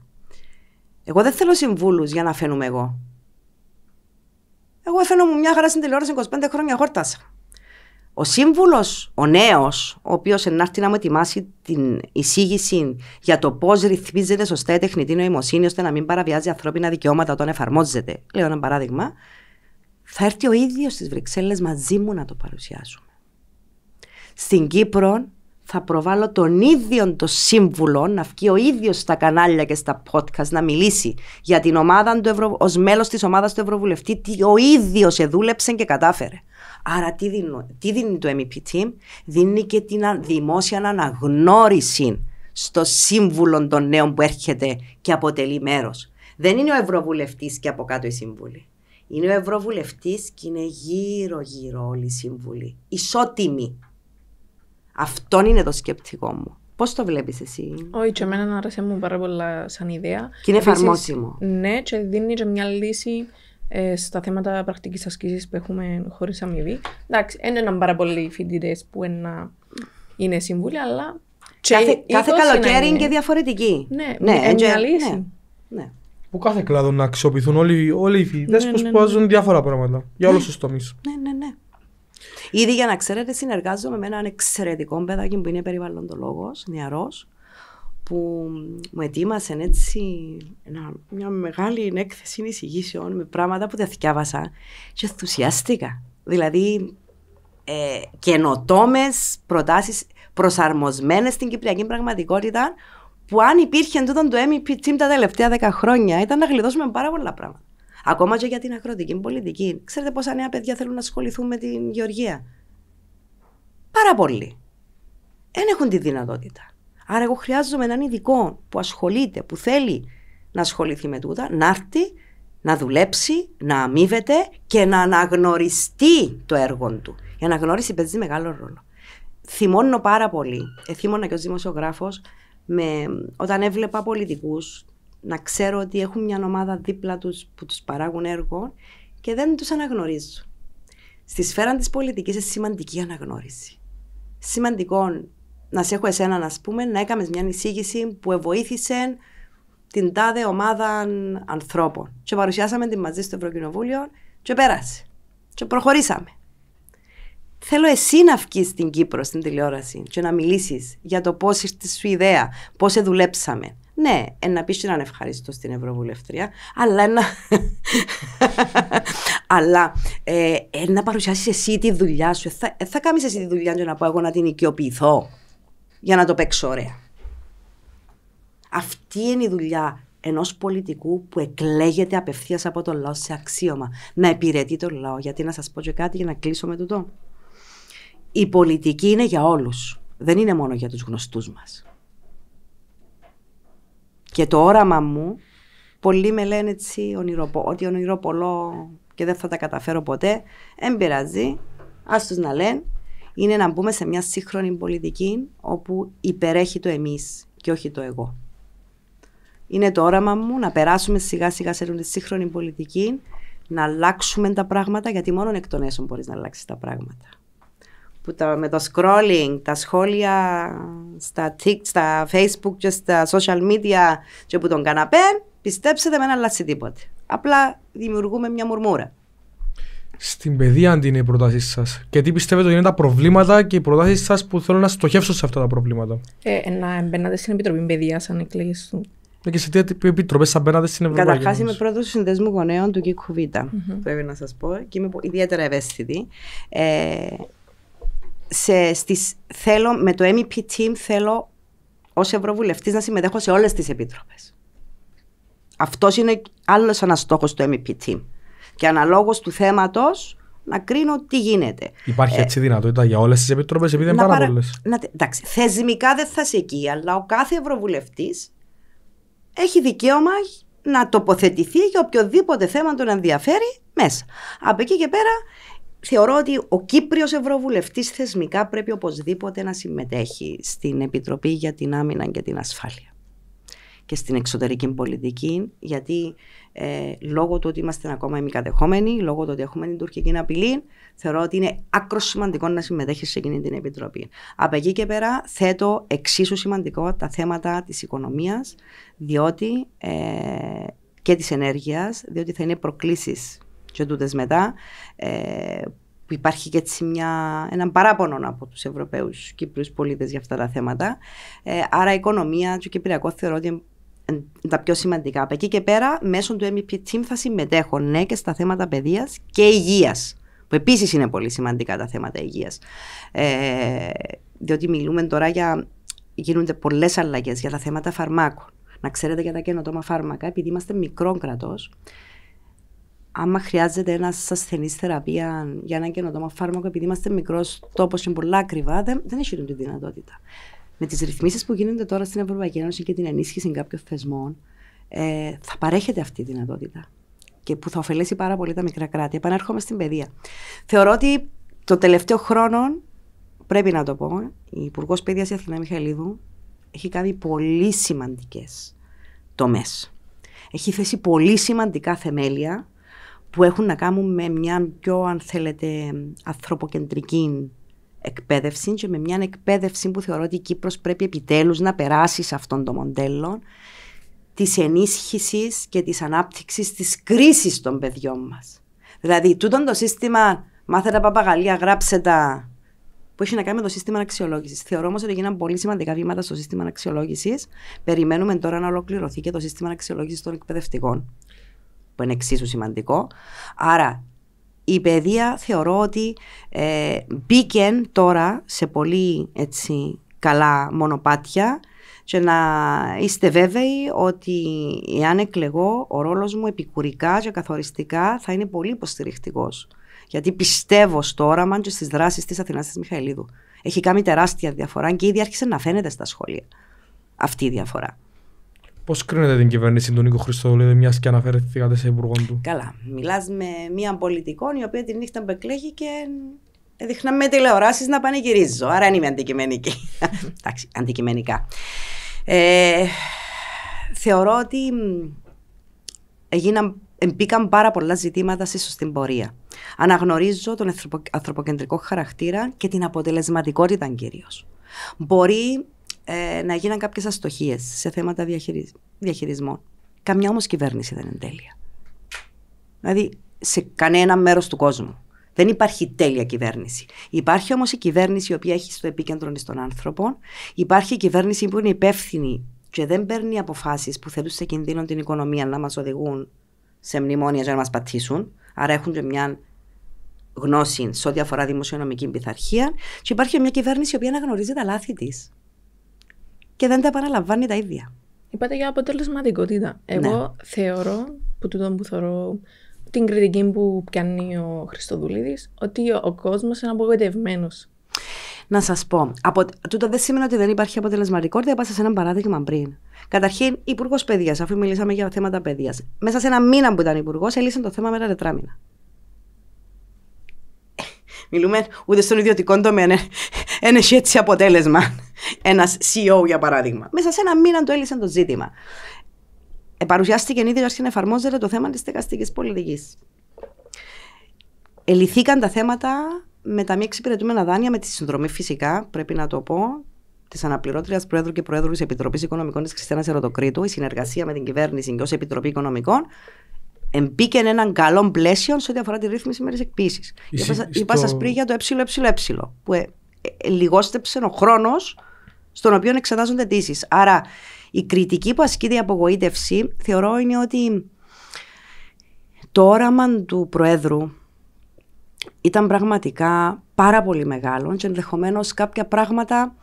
Εγώ δεν θέλω συμβούλους για να φαίνομαι εγώ. Εγώ φαίνομαι μια χαρά στην τηλεόραση 25 χρόνια χόρτασα. Ο σύμβουλος, ο νέος, ο οποίος ενάρτη να μου ετοιμάσει την εισήγηση για το πώς ρυθμίζεται σωστά η τεχνητή νοημοσύνη ώστε να μην παραβιάζει ανθρώπινα δικαιώματα όταν εφαρμόζεται, λέω ένα παράδειγμα, θα έρθει ο ίδιος στις Βρυξέλλες μαζί μου να το παρουσιάσουμε. Στην Κύπρο θα προβάλλω τον ίδιο το σύμβουλο να βγει ο ίδιος στα κανάλια και στα podcast να μιλήσει για την ομάδα του Ευρω... ως μέλος της ομάδας του Ευρωβουλευτή, τι ο ίδιος εδούλεψε και κατάφερε. Άρα τι, δίνει το MEP δίνει και την δημόσια αναγνώριση στο σύμβουλο των νέων που έρχεται και αποτελεί μέρος. Δεν είναι ο Ευρωβουλευτής και από κάτω οι σύμβουλοι. Είναι ο Ευρωβουλευτής και είναι γύρω-γύρω όλοι οι σύμβουλοι. Ισότιμοι. Αυτό είναι το σκεπτικό μου. Πώς το βλέπεις εσύ, Όχι, και εμένα άρεσε μου πάρα πολλά σαν ιδέα. Και είναι εφαρμόσιμο. Ναι, και δίνει και μια λύση ε, στα θέματα πρακτικής ασκήσης που έχουμε χωρίς αμοιβή. Εντάξει, δεν είναι πάρα πολλοί φοιτητές που είναι σύμβουλοι, αλλά. Κάθε, κάθε καλοκαίρι είναι και διαφορετική. Ναι, ναι, ναι μια Ναι, ναι. Που κάθε κλάδο να αξιοποιηθούν όλοι, όλοι οι φοιτητές ναι, που σπουδάζουν ναι, ναι, ναι. διάφορα πράγματα για όλους τους τομείς. Ναι, ναι, ναι. Ήδη για να ξέρετε, συνεργάζομαι με έναν εξαιρετικό παιδάκι που είναι περιβαλλοντολόγος, νεαρός, που μου ετοίμασαν έτσι μια μεγάλη έκθεση εισηγήσεων με πράγματα που τα θυκιάβασα και ενθουσιάστηκα. Δηλαδή ε, καινοτόμες προτάσεις προσαρμοσμένες στην κυπριακή πραγματικότητα που αν υπήρχε τούτον το MEP team τα τελευταία δέκα χρόνια ήταν να γλιτώσουμε πάρα πολλά πράγματα. Ακόμα και για την αγροτική πολιτική. Ξέρετε πόσα νέα παιδιά θέλουν να ασχοληθούν με την γεωργία. Πάρα πολλοί. Δεν έχουν τη δυνατότητα. Άρα, εγώ χρειάζομαι έναν ειδικό που ασχολείται, που θέλει να ασχοληθεί με τούτα, να έρθει, να δουλέψει, να αμείβεται και να αναγνωριστεί το έργο του. Η αναγνώριση παίζει μεγάλο ρόλο. Θυμώνω πάρα πολύ. θύμωνα και ως δημοσιογράφος όταν έβλεπα πολιτικούς να ξέρω ότι έχουν μια ομάδα δίπλα τους που τους παράγουν έργο και δεν τους αναγνωρίζω. Στη σφαίρα της πολιτικής είναι σημαντική αναγνώριση. Σημαντικό να σε έχω εσένα, να πούμε, να έκαμες μια εισήγηση που βοήθησε την τάδε ομάδα ανθρώπων. Και παρουσιάσαμε την μαζί στο Ευρωκοινοβούλιο και πέρασε. Και προχωρήσαμε. Θέλω εσύ να βγεις στην Κύπρο στην τηλεόραση και να μιλήσεις για το πώς ήρθε σου ιδέα, πώς σε δουλέψαμε. Ναι, ε, να πεις έναν ευχαριστώ στην Ευρωβουλευτρία, αλλά να. αλλά ε, ε, να παρουσιάσεις εσύ τη δουλειά σου. Ε, θα, ε, θα κάνεις εσύ τη δουλειά σου να πω εγώ να την οικειοποιηθώ για να το παίξω ωραία. Αυτή είναι η δουλειά ενός πολιτικού που εκλέγεται απευθείας από τον λαό σε αξίωμα. Να υπηρετεί τον λαό. Γιατί να σας πω και κάτι για να κλείσω με τούτο. Η πολιτική είναι για όλους. Δεν είναι μόνο για τους γνωστούς μας. Και το όραμα μου, πολλοί με λένε έτσι ονειροπο, ότι ονειροπολώ και δεν θα τα καταφέρω ποτέ. Εν πειράζει, να λένε είναι να μπούμε σε μια σύγχρονη πολιτική όπου υπερέχει το εμείς και όχι το εγώ. Είναι το όραμα μου να περάσουμε σιγά σιγά σε μια σύγχρονη πολιτική, να αλλάξουμε τα πράγματα, γιατί μόνο εκ των έσω μπορείς να αλλάξεις τα πράγματα. Που τα, με το scrolling, τα σχόλια στα, στα facebook και στα social media και από τον καναπέ, πιστέψτε με να αλλάξει τίποτα. Απλά δημιουργούμε μια μουρμούρα στην παιδεία αντί είναι οι προτάσεις σας. Και τι πιστεύετε ότι είναι τα προβλήματα και οι προτάσεις σας που θέλω να στοχεύσω σε αυτά τα προβλήματα. Ε, να μπαίνατε στην Επιτροπή Παιδείας, αν εκλέγει του. Ε, και σε τι επιτροπές θα μπαίνατε στην Ευρωπαϊκή Καταρχάς, είμαι πρόεδρος του Συνδέσμου Γονέων του Κίκου Β, mm-hmm. πρέπει να σας πω, ε, και είμαι ιδιαίτερα ευαίσθητη. Ε, σε, στις, θέλω, με το MEP Team θέλω ως Ευρωβουλευτής να συμμετέχω σε όλες τις επιτροπές. Αυτός είναι άλλος ένας στόχος του MEP Team και αναλόγως του θέματος να κρίνω τι γίνεται. Υπάρχει ε, έτσι δυνατότητα για όλες τις επιτροπές, επειδή δεν είναι πάρα πολλέ. Εντάξει, θεσμικά δεν θα είσαι εκεί, αλλά ο κάθε ευρωβουλευτής έχει δικαίωμα να τοποθετηθεί για οποιοδήποτε θέμα τον ενδιαφέρει μέσα. Από εκεί και πέρα, θεωρώ ότι ο Κύπριος Ευρωβουλευτής θεσμικά πρέπει οπωσδήποτε να συμμετέχει στην Επιτροπή για την Άμυνα και την Ασφάλεια στην εξωτερική πολιτική, γιατί ε, λόγω του ότι είμαστε ακόμα ημικατεχόμενοι, λόγω του ότι έχουμε την τουρκική απειλή, θεωρώ ότι είναι άκρος σημαντικό να συμμετέχεις σε εκείνη την επιτροπή. Από εκεί και πέρα θέτω εξίσου σημαντικό τα θέματα της οικονομίας διότι, ε, και της ενέργειας, διότι θα είναι προκλήσεις και τούτες μετά, ε, που υπάρχει και έτσι μια, έναν παράπονο από τους Ευρωπαίους Κύπριους πολίτες για αυτά τα θέματα. Ε, άρα η οικονομία του Κυπριακού θεωρώ ότι τα πιο σημαντικά. Από εκεί και πέρα, μέσω του MEP Team θα συμμετέχω ναι και στα θέματα παιδείας και υγείας. Που επίσης είναι πολύ σημαντικά τα θέματα υγείας. Ε, διότι μιλούμε τώρα για. Γίνονται πολλές αλλαγές για τα θέματα φαρμάκων. Να ξέρετε για τα καινοτόμα φάρμακα, επειδή είμαστε μικρό κρατός, άμα χρειάζεται ένα ασθενής θεραπεία για ένα καινοτόμα φάρμακο, επειδή είμαστε μικρός τόπος και πολλά ακριβά, δεν, δεν έχει τη δυνατότητα με τις ρυθμίσεις που γίνονται τώρα στην Ευρωπαϊκή Ένωση και την ενίσχυση κάποιων θεσμών, ε, θα παρέχεται αυτή η δυνατότητα και που θα ωφελήσει πάρα πολύ τα μικρά κράτη. Επανέρχομαι στην παιδεία. Θεωρώ ότι το τελευταίο χρόνο, πρέπει να το πω, η Υπουργός Παιδείας η Αθηνά Μιχαηλίδου έχει κάνει πολύ σημαντικές τομές. Έχει θέσει πολύ σημαντικά θεμέλια που έχουν να κάνουν με μια πιο, αν θέλετε, ανθρωποκεντρική εκπαίδευση και με μια εκπαίδευση που θεωρώ ότι η Κύπρος πρέπει επιτέλους να περάσει σε αυτόν το μοντέλο της ενίσχυσης και της ανάπτυξης της κρίσης των παιδιών μας. Δηλαδή, τούτο το σύστημα μάθε τα παπαγαλία, γράψε τα, που έχει να κάνει με το σύστημα αξιολόγησης. Θεωρώ όμως ότι γίνανε πολύ σημαντικά βήματα στο σύστημα αξιολόγησης. Περιμένουμε τώρα να ολοκληρωθεί και το σύστημα αξιολόγησης των εκπαιδευτικών, που είναι εξίσου σημαντικό. Άρα, η παιδεία θεωρώ ότι ε, μπήκε τώρα σε πολύ έτσι, καλά μονοπάτια και να είστε βέβαιοι ότι εάν εκλεγώ ο ρόλος μου επικουρικά και καθοριστικά θα είναι πολύ υποστηρικτικός. Γιατί πιστεύω στο όραμα και στις δράσεις της Αθηνάς της Μιχαηλίδου. Έχει κάνει τεράστια διαφορά και ήδη άρχισε να φαίνεται στα σχόλια αυτή η διαφορά. Πώς κρίνεται την κυβέρνηση του Νίκο Χριστοδουλίδη, δηλαδή, μιας και αναφέρθηκατε σε υπουργό του. Καλά. Μιλάς με μια πολιτικό η οποία τη νύχτα μπεκλέχει και με τηλεοράσεις να πανηγυρίζω. Άρα ειναι είμαι αντικειμενική. Εντάξει, αντικειμενικά. Ε, θεωρώ ότι έγιναν, μπήκαν πάρα πολλά ζητήματα στη σωστή πορεία. Αναγνωρίζω τον ανθρωποκεντρικό χαρακτήρα και την αποτελεσματικότητα κυρίως. Μπορεί ε, να γίναν κάποιες αστοχίες σε θέματα διαχειρισ... διαχειρισμών. Καμιά όμως κυβέρνηση δεν είναι τέλεια. Δηλαδή, σε κανένα μέρος του κόσμου. Δεν υπάρχει τέλεια κυβέρνηση. Υπάρχει όμως η κυβέρνηση η οποία έχει στο επίκεντρο των άνθρωπων. Υπάρχει η κυβέρνηση που είναι υπεύθυνη και δεν παίρνει αποφάσεις που θέτουν σε κινδύνο την οικονομία να μας οδηγούν σε μνημόνια για να μας πατήσουν. Άρα έχουν και μια γνώση σε ό,τι αφορά δημοσιονομική πειθαρχία. Και υπάρχει μια κυβέρνηση η οποία αναγνωρίζει τα λάθη της και δεν τα επαναλαμβάνει τα ίδια. Είπατε για αποτελεσματικότητα. Ναι. Εγώ θεωρώ, που τούτο που θεωρώ, την κριτική που πιάνει ο Χριστοδουλίδης, ότι ο, κόσμος κόσμο είναι απογοητευμένος. Να σας πω. Από, τούτο δεν σημαίνει ότι δεν υπάρχει αποτελεσματικότητα. Πάσα σε ένα παράδειγμα πριν. Καταρχήν, Υπουργός Παιδείας, αφού μιλήσαμε για θέματα παιδείας. Μέσα σε ένα μήνα που ήταν Υπουργός, έλυσαν το θέμα με ένα τετράμινα. Ε, μιλούμε ούτε στον ιδιωτικό τομέα. Ναι. Ένα έτσι αποτέλεσμα. Ένας CEO, για παράδειγμα. Μέσα σε ένα μήνα το έλυσαν το ζήτημα. Ε, παρουσιάστηκε ήδη αρχή να εφαρμόζεται το θέμα της δικαστική πολιτικής. Ελυθήκαν τα θέματα με τα μη εξυπηρετούμενα δάνεια, με τη συνδρομή φυσικά, πρέπει να το πω, της αναπληρώτριας Πρόεδρου και Πρόεδρου της Επιτροπής Οικονομικών της Χριστιανά Ερωτοκρήτου, η συνεργασία με την κυβέρνηση και ως Επιτροπή Οικονομικών, εμπίκε έναν καλό πλαίσιο σε ό,τι αφορά τη ρύθμιση μερικέ εκποίηση. Είπα, σα πριν για το ε, που ε, λιγόστεψε ο χρόνος στον οποίο εξετάζονται αιτήσεις. Άρα, η κριτική που ασκείται η απογοήτευση θεωρώ είναι ότι το όραμα του Προέδρου ήταν πραγματικά πάρα πολύ μεγάλο και ενδεχομένως κάποια πράγματα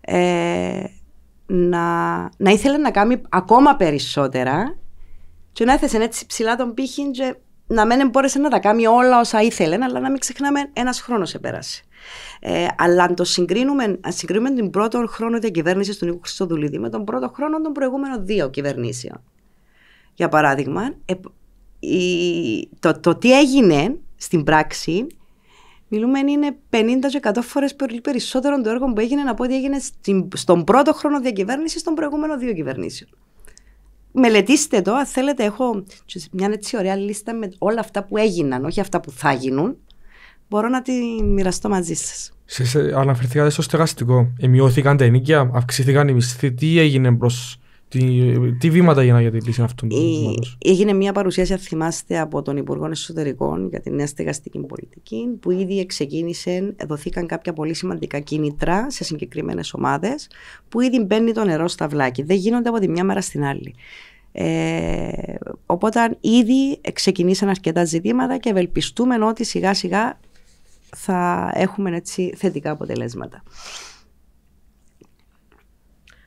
ε, να, να ήθελε να κάνει ακόμα περισσότερα και να έθεσε έτσι ψηλά τον πύχη και να μην μπόρεσε να τα κάνει όλα όσα ήθελε, αλλά να μην ξεχνάμε ένας χρόνος επέρασε. Ε, αλλά αν το συγκρίνουμε, αν συγκρίνουμε τον πρώτο χρόνο διακυβέρνησης του Νίκου Χρυστοδουλίδη με τον πρώτο χρόνο των προηγούμενων δύο κυβερνήσεων. Για παράδειγμα, ε, η, το, το τι έγινε στην πράξη Μιλούμε είναι 50 φορέ περισσότερο το έργο που έγινε από ό,τι έγινε στην, στον πρώτο χρόνο διακυβέρνησης των προηγούμενων δύο κυβερνήσεων. Μελετήστε το, αν θέλετε. Έχω μια έτσι ωραία λίστα με όλα αυτά που έγιναν, όχι αυτά που θα γίνουν μπορώ να τη μοιραστώ μαζί σας. Αναφερθήκατε στο στεγαστικό. Εμειωθήκαν τα ενίκια, αυξήθηκαν οι μισθοί. Τι έγινε προς. Τι, τι βήματα έγιναν για την λύση αυτού του ε, προβλήματος. Έγινε μια παρουσίαση, αν θυμάστε, από τον Υπουργό Εσωτερικών για τη νέα στεγαστική πολιτική, που ήδη ξεκίνησε, δοθήκαν κάποια πολύ σημαντικά κίνητρα σε συγκεκριμένες ομάδες, που ήδη μπαίνει το νερό στα βλάκια. Δεν γίνονται από τη μια μέρα στην άλλη. Ε, οπότε ήδη ξεκινήσαν αρκετά ζητήματα και ευελπιστούμε ότι σιγά σιγά θα έχουμε έτσι θετικά αποτελέσματα.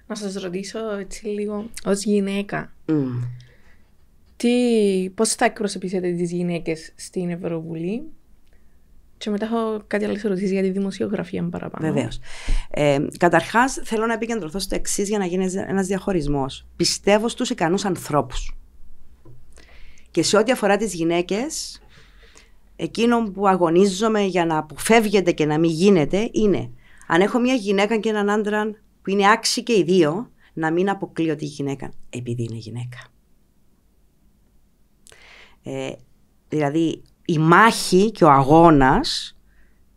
Να σας ρωτήσω έτσι λίγο ως γυναίκα. Mm. Τι, πώς θα εκπροσωπήσετε τις γυναίκες στην Ευρωβουλή και μετά έχω κάτι άλλες ερωτήσεις για τη δημοσιογραφία μου παραπάνω. Βεβαίως. Ε, Καταρχάς, θέλω να επικεντρωθώ στο εξής για να γίνεις ένας διαχωρισμός. Πιστεύω στους ικανούς ανθρώπους. Και σε ό,τι αφορά τις γυναίκες, εκείνο που αγωνίζομαι για να αποφεύγεται και να μην γίνεται είναι αν έχω μια γυναίκα και έναν άντρα που είναι άξιοι και οι δύο, να μην αποκλείω τη γυναίκα επειδή είναι γυναίκα. Ε, δηλαδή η μάχη και ο αγώνας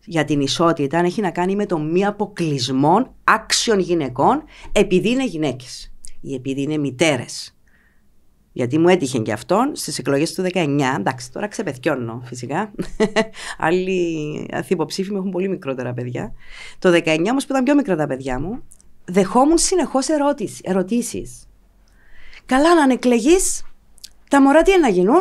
για την ισότητα έχει να κάνει με το μη αποκλεισμό άξιων γυναικών επειδή είναι γυναίκες ή επειδή είναι μητέρες γιατί μου έτυχε και αυτόν στις εκλογές του 19. Εντάξει, τώρα ξεπεθιώνω φυσικά. Άλλοι υποψήφοι, μου έχουν πολύ μικρότερα παιδιά. Το 19 όμως που ήταν πιο μικρά τα παιδιά μου, δεχόμουν συνεχώς ερωτήσεις. Καλά να ανεκλεγεί, τα μωρά τι είναι να γίνουν.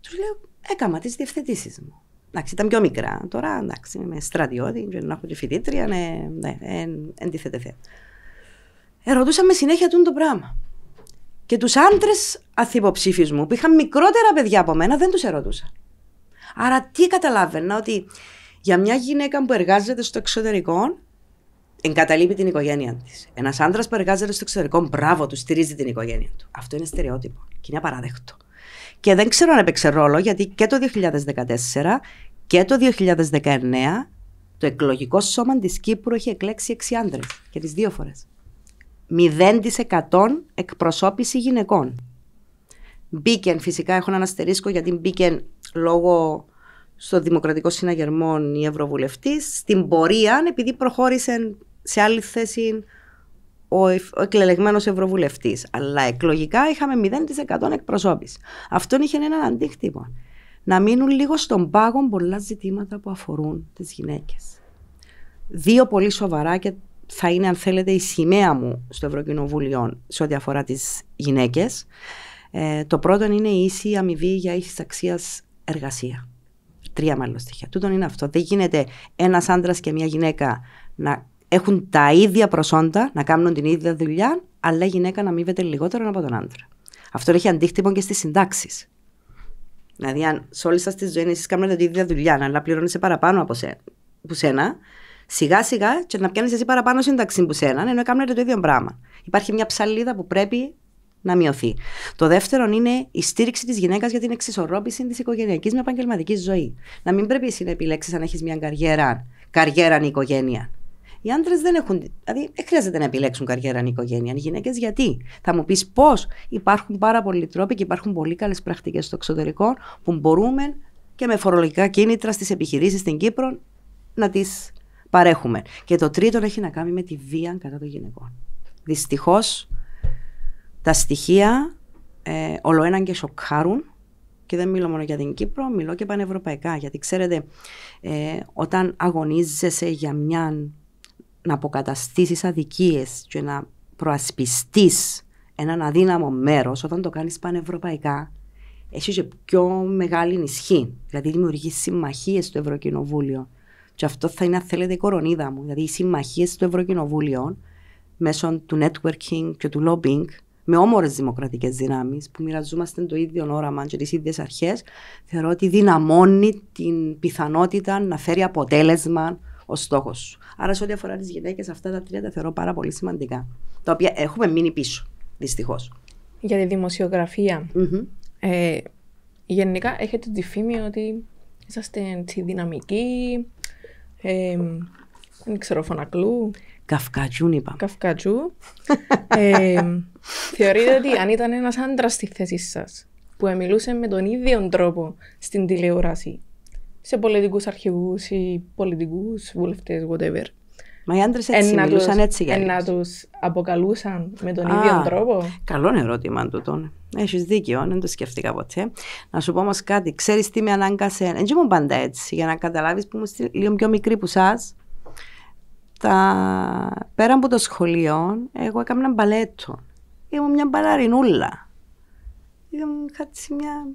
Του λέω, έκανα τις διευθετήσεις μου. Εντάξει, ήταν πιο μικρά. Τώρα εντάξει, είμαι στρατιώτη, να έχω και φοιτήτρια, ναι, ναι, εν, εν, Ερωτούσαμε συνέχεια τούν το πράγμα. Και τους άντρες αθυποψήφιου μου που είχαν μικρότερα παιδιά από μένα δεν τους ερωτούσα. Άρα τι καταλάβαινα ότι για μια γυναίκα που εργάζεται στο εξωτερικό εγκαταλείπει την οικογένεια της. Ένας άντρας που εργάζεται στο εξωτερικό, μπράβο του, στηρίζει την οικογένεια του. Αυτό είναι στερεότυπο και είναι απαράδεκτο. Και δεν ξέρω αν έπαιξε ρόλο γιατί και το 2014 και το 2019 το εκλογικό σώμα της Κύπρου έχει εκλέξει 6 άντρες και τις δύο φορές. 0% εκπροσώπηση γυναικών. Μπήκε φυσικά, έχω έναν αστερίσκο γιατί μπήκε λόγω στο Δημοκρατικό Συναγερμό η Ευρωβουλευτής. Στην πορεία, επειδή προχώρησε σε άλλη θέση ο εκλεγμένο Ευρωβουλευτής. Αλλά εκλογικά είχαμε 0% εκπροσώπηση. Αυτό είχε έναν αντίκτυπο. Να μείνουν λίγο στον πάγο πολλά ζητήματα που αφορούν τις γυναίκες. Δύο πολύ σοβαρά και θα είναι αν θέλετε η σημαία μου στο Ευρωκοινοβούλιο σε ό,τι αφορά τις γυναίκες. Ε, το πρώτο είναι η ίση αμοιβή για ίσης αξίας εργασία. Τρία μάλλον στοιχεία. Τούτον είναι αυτό. Δεν γίνεται ένας άντρας και μια γυναίκα να έχουν τα ίδια προσόντα, να κάνουν την ίδια δουλειά, αλλά η γυναίκα να αμοιβεται λιγότερο από τον άντρα. Αυτό έχει αντίκτυπο και στις συντάξεις. Δηλαδή, αν σε όλη σας τη ζωή εσεί κάνετε την ίδια δουλειά, αλλά πληρώνεσαι παραπάνω από σένα, σιγά σιγά και να πιάνεις εσύ παραπάνω σύνταξη που σέναν, ενώ έκανα το ίδιο πράγμα. Υπάρχει μια ψαλίδα που πρέπει να μειωθεί. Το δεύτερο είναι η στήριξη της γυναίκας για την εξισορρόπηση της οικογενειακής με επαγγελματική ζωή. Να μην πρέπει εσύ να επιλέξεις αν έχεις μια καριέρα, καριέρα ή οικογένεια. Οι άντρες δεν έχουν. Δηλαδή, δεν χρειάζεται να επιλέξουν καριέρα ή οικογένεια. Οι γυναίκες γιατί. Θα μου πεις πώς. Υπάρχουν πάρα πολλοί τρόποι και υπάρχουν πολύ καλές πρακτικές στο εξωτερικό που μπορούμε και με φορολογικά κίνητρα στις επιχειρήσεις στην Κύπρο να τις παρέχουμε. Και το τρίτο έχει να κάνει με τη βία κατά των γυναικών. Δυστυχώς, τα στοιχεία ε, ολοέναν και σοκάρουν και δεν μιλώ μόνο για την Κύπρο, μιλώ και πανευρωπαϊκά. Γιατί ξέρετε, ε, όταν αγωνίζεσαι για μια να αποκαταστήσεις αδικίες και να προασπιστείς έναν αδύναμο μέρος, όταν το κάνεις πανευρωπαϊκά, έχεις και πιο μεγάλη ισχύ. Δηλαδή δημιουργείς συμμαχίες στο Ευρωκοινοβούλιο. Και αυτό θα είναι, αν θέλετε, η κορονίδα μου. Δηλαδή, οι συμμαχίες του Ευρωκοινοβούλιο μέσω του networking και του lobbying με όμορες δημοκρατικές δυνάμεις που μοιραζόμαστε το ίδιο όραμα και τις ίδιες αρχές, θεωρώ ότι δυναμώνει την πιθανότητα να φέρει αποτέλεσμα ο στόχος σου. Άρα, σε ό,τι αφορά τις γυναίκες, αυτά τα τρία τα θεωρώ πάρα πολύ σημαντικά. Τα οποία έχουμε μείνει πίσω, δυστυχώς. Για τη δημοσιογραφια ε, γενικά, έχετε τη φήμη ότι είσαστε δυναμικοί, δεν ξέρω, φωνακλού. Καυκατζούν είπα. θεωρείτε ότι αν ήταν ένας άντρας στη θέση σας που μιλούσε με τον ίδιο τρόπο στην τηλεόραση σε πολιτικούς αρχηγούς, ή πολιτικούς βουλευτές, whatever, Μα οι άντρες έτσι Ενά μιλούσαν τους, έτσι για Να τους αποκαλούσαν με τον Α, ίδιο τρόπο. Καλό ερώτημα τούτο. Έχεις δίκιο, δεν το σκέφτηκα ποτέ. Να σου πω όμως κάτι. Ξέρεις τι με ανάγκασε. Δεν ήμουν πάντα έτσι. Για να καταλάβεις που είμαι λίγο πιο μικρή που σας. Τα... Πέρα από το σχολείο, εγώ έκανα ένα μπαλέτο. Ήμουν μια μπαλαρινούλα. Ήμουν κάτι μια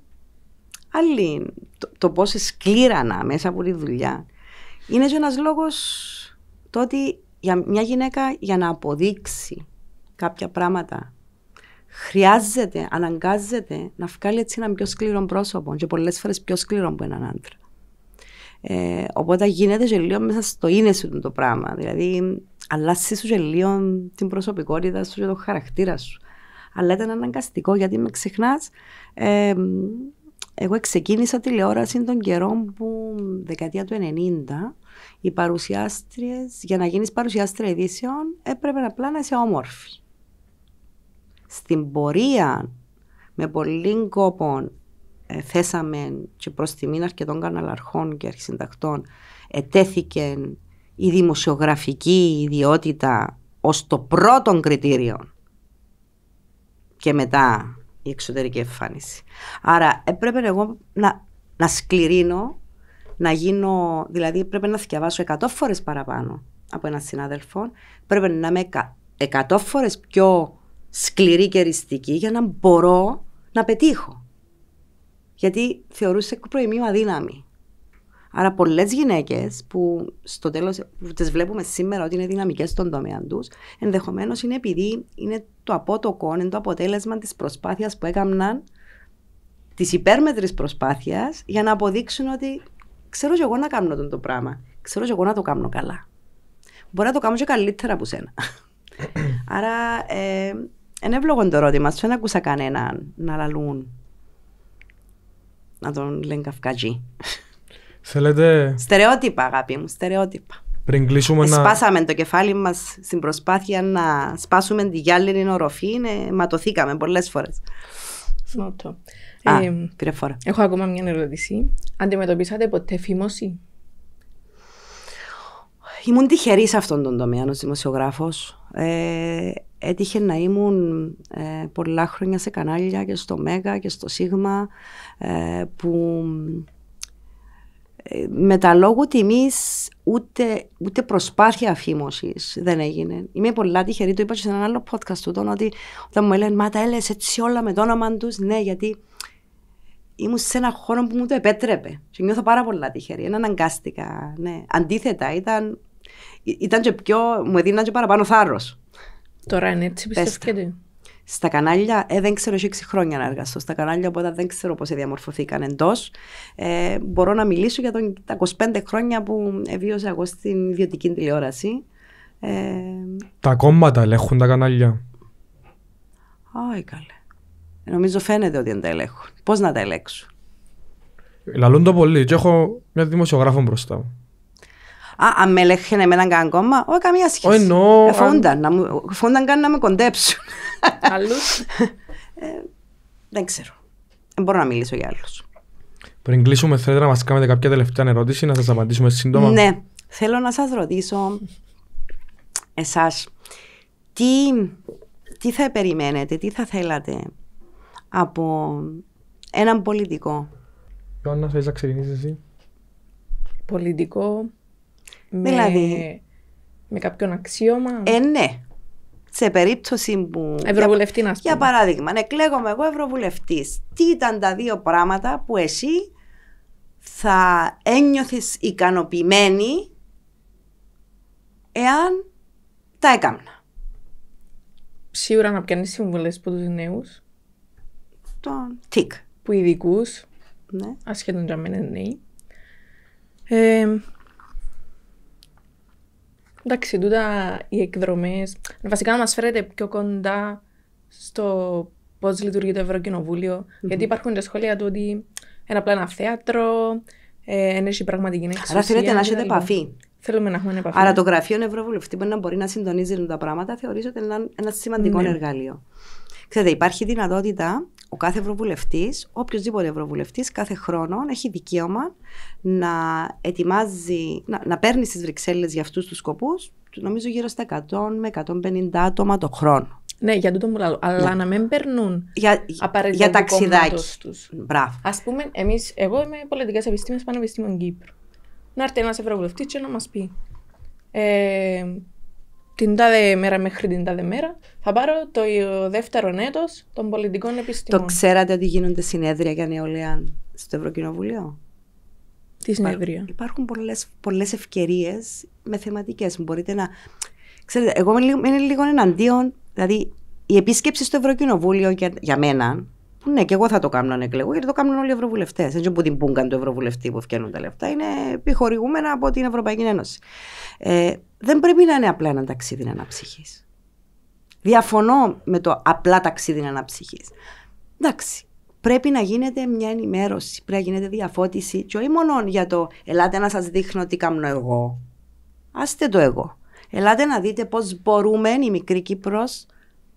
άλλη. Το, το πόσο σκλήρανα μέσα από τη δουλειά. Είναι ένας λόγος το ότι για μια γυναίκα για να αποδείξει κάποια πράγματα χρειάζεται, αναγκάζεται να βγάλει έτσι έναν πιο σκληρό πρόσωπο και πολλές φορές πιο σκληρό από έναν άντρα. Ε, οπότε γίνεται γελίο μέσα στο είναι σου το πράγμα. Δηλαδή, αλλάζει σου γελίο την προσωπικότητα σου και τον χαρακτήρα σου. Αλλά ήταν αναγκαστικό γιατί με ξεχνάς. Ε, εγώ ξεκίνησα τηλεόραση τον καιρό που δεκαετία του 90 οι παρουσιάστριες, για να γίνεις παρουσιάστρια ειδήσεων, έπρεπε απλά να είσαι όμορφη. Στην πορεία, με πολύ κόπο, ε, θέσαμε και προς μήνα αρκετών καναλαρχών και αρχισυντακτών, ετέθηκε η δημοσιογραφική ιδιότητα ως το πρώτο κριτήριο και μετά η εξωτερική εμφάνιση. Άρα έπρεπε εγώ να, να σκληρίνω να γίνω, δηλαδή πρέπει να διαβάσω 100 φορές παραπάνω από έναν συνάδελφο, πρέπει να είμαι 100 φορές πιο σκληρή και ριστική για να μπορώ να πετύχω. Γιατί θεωρούσε προημίου αδύναμη. Άρα πολλές γυναίκες που στο τέλος τις βλέπουμε σήμερα ότι είναι δυναμικές στον τομέα τους, ενδεχομένως είναι επειδή είναι το απότοκο, είναι το αποτέλεσμα της προσπάθειας που έκαναν, της υπέρμετρης προσπάθειας για να αποδείξουν ότι ξέρω και εγώ να κάνω τον το πράγμα. Ξέρω και εγώ να το κάνω καλά. Μπορεί να το κάνω και καλύτερα από σένα. Άρα, ε, εν εύλογο το ερώτημα. Δεν ακούσα κανέναν να λαλούν. Να τον λένε καυκατζή. Θέλετε. Στερεότυπα, αγάπη μου, στερεότυπα. Πριν κλείσουμε να. Σπάσαμε το κεφάλι μας στην προσπάθεια να σπάσουμε τη γυάλινη οροφή. Ε, ματωθήκαμε πολλές φορές. Έχω ακόμα μια ερώτηση. Αντιμετωπίσατε ποτέ φήμωση. Ήμουν τυχερή σε αυτόν τον τομέα ως δημοσιογράφος. Ε, έτυχε να ήμουν ε, πολλά χρόνια σε κανάλια και στο Μέγα και στο Σίγμα ε, που με τα λόγου τιμής ούτε, ούτε προσπάθεια αφήμωσης δεν έγινε. Είμαι πολύ τυχερή, το είπα και σε έναν άλλο podcast του, τον, ότι όταν μου έλεγαν Μα τα έλεγε έτσι όλα με το όνομα τους, ναι, γιατί ήμουν σε ένα χώρο που μου το επέτρεπε. Και νιώθω πάρα πολλά τυχερή. Είναι αναγκάστηκα. Ναι. Αντίθετα, ήταν, ήταν και πιο, μου έδιναν και παραπάνω θάρρος. Τώρα είναι έτσι, πιστεύετε στα κανάλια, ε, δεν ξέρω, έχει 6 χρόνια να εργαστώ στα κανάλια, οπότε δεν ξέρω πώς διαμορφωθήκαν εντός. Ε, μπορώ να μιλήσω για τον, τα 25 χρόνια που βίωσα εγώ στην ιδιωτική τηλεόραση. Ε, τα κόμματα ελέγχουν τα κανάλια. Όχι καλέ. Νομίζω φαίνεται ότι δεν τα ελέγχουν. Πώς να τα ελέγξω. Λαλούν το πολύ και έχω μια δημοσιογράφο μπροστά μου. Α, αν με ελέγχουν εμένα κανένα κόμμα, όχι καμία σχέση. Όχι εννοώ. Ε, να καν να με κοντέψουν. Άλλους. Ε, δεν ξέρω. Δεν μπορώ να μιλήσω για άλλους. Πριν κλείσουμε, θέλετε να μας κάνετε κάποια τελευταία ερώτηση, να σας απαντήσουμε σύντομα. Ναι. Θέλω να σας ρωτήσω εσάς τι, τι θα περιμένετε, τι θα θέλατε από έναν πολιτικό. να θες να ξεκινήσεις εσύ. Πολιτικό με, δηλαδή? με κάποιον αξίωμα. Ε, ναι σε περίπτωση που. Ευρωβουλευτή, να Για παράδειγμα, εκλέγομαι ναι, εγώ Ευρωβουλευτής. Τι ήταν τα δύο πράγματα που εσύ θα ένιωθες ικανοποιημένη εάν τα έκανα. Σίγουρα να πιάνεις συμβουλές από τους νέους. Τον τικ. Που ειδικούς. Ναι. Ασχέτω για μένα νέοι. Ε, Εντάξει, τούτα οι εκδρομές. Βασικά να μας φέρετε πιο κοντά στο πώς λειτουργεί το Ευρωκοινοβούλιο. Mm-hmm. Γιατί υπάρχουν τα σχόλια του ότι είναι απλά ένα θέατρο, ένα ε, πραγματική εξουσία. Άρα θέλετε να έχετε επαφή. Θέλουμε να έχουμε επαφή. Άρα το γραφείο Ευρωβουλευτή μπορεί να μπορεί να συντονίζει τα πράγματα, θεωρείς ότι είναι ένα σημαντικό ναι. εργαλείο. Ξέρετε, υπάρχει δυνατότητα ο κάθε Ευρωβουλευτής, οποιοδήποτε Ευρωβουλευτής, κάθε χρόνο έχει δικαίωμα να ετοιμάζει, να, να παίρνει στις Βρυξέλλες για αυτούς τους σκοπούς, νομίζω γύρω στα 100 με 150 άτομα το χρόνο. Ναι, για τούτο μου λέω. Αλλά ναι. να μην περνούν για, απαραίτητα για ταξιδάκι. Τους. Μπράβο. Ας πούμε, εμείς, εγώ είμαι πολιτικές επιστήμες Πανεπιστήμων Κύπρου. Να έρθει ένας Ευρωβουλευτής και να μας πει. Ε, την τάδε μέρα μέχρι την τάδε μέρα θα πάρω το δεύτερο έτος των πολιτικών επιστήμων. Το ξέρατε ότι γίνονται συνέδρια για νεολαία στο Ευρωκοινοβούλιο. Τι συνέδρια. Υπάρχουν πολλές ευκαιρίε ευκαιρίες με θεματικές. Μπορείτε να... Ξέρετε, εγώ είμαι λίγο εναντίον, δηλαδή η επίσκεψη στο Ευρωκοινοβούλιο για μένα ναι, και εγώ θα το κάνω αν εκλεγώ, γιατί το κάνουν όλοι οι Ευρωβουλευτές. Έτσι, που την πούγκαν το Ευρωβουλευτή που φτιάχνουν τα λεφτά, είναι επιχορηγούμενα από την Ευρωπαϊκή Ένωση. Ε, δεν πρέπει να είναι απλά ένα ταξίδι αναψυχή. Διαφωνώ με το απλά ταξίδι αναψυχή. Εντάξει, πρέπει να γίνεται μια ενημέρωση, πρέπει να γίνεται διαφώτιση, και όχι μόνο για το ελάτε να σας δείχνω τι κάνω εγώ. Άστε το εγώ. Ελάτε να δείτε πώς μπορούμε η μικρή Κύπρος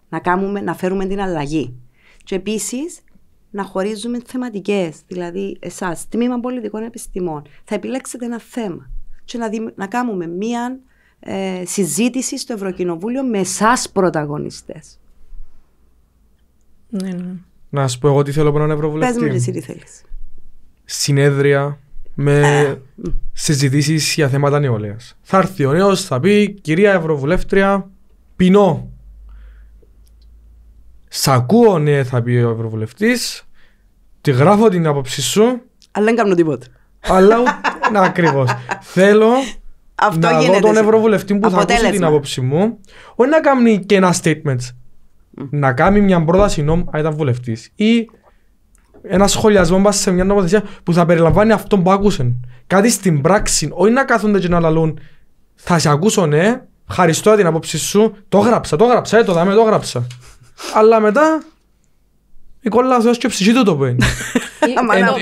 να, κάνουμε, να φέρουμε την αλλαγή. Και επίσης να χωρίζουμε θεματικές. Δηλαδή, εσάς, τμήμα πολιτικών επιστημών, θα επιλέξετε ένα θέμα και να, να κάνουμε μία ε, συζήτηση στο Ευρωκοινοβούλιο με εσάς πρωταγωνιστές. Ναι, ναι. Να σου πω εγώ τι θέλω να έναν ευρωβουλευτή. Πες μου εσύ τι θέλεις. Συνέδρια με ε, συζητήσεις για θέματα νεολαίας. Θα έρθει ο νέος, θα πει κυρία Ευρωβουλεύτρια, πεινώ. Σ' ακούω, ναι, θα πει ο Ευρωβουλευτής. Τη γράφω την άποψή σου. Αλλά δεν κάνω τίποτα. Αλλά να ακριβώς. Θέλω Αυτό να δω τον Ευρωβουλευτή που Αποτέλεσμα. θα ακούσει την άποψή μου. Όχι να κάνει και ένα statement. Mm. Να κάνει μια πρόταση νόμου, αν ήταν βουλευτής. Ή ένα σχολιασμό μα σε μια νομοθεσία που θα περιλαμβάνει αυτό που άκουσε. Κάτι στην πράξη. Όχι να κάθονται και να λαλούν. Θα σε ακούσω, ναι. Ευχαριστώ την άποψή σου. Το γράψα, το γράψα. Ε, το δάμε, το γράψα αλλά μετά η κόλλα σου και ψυχή του το που είναι.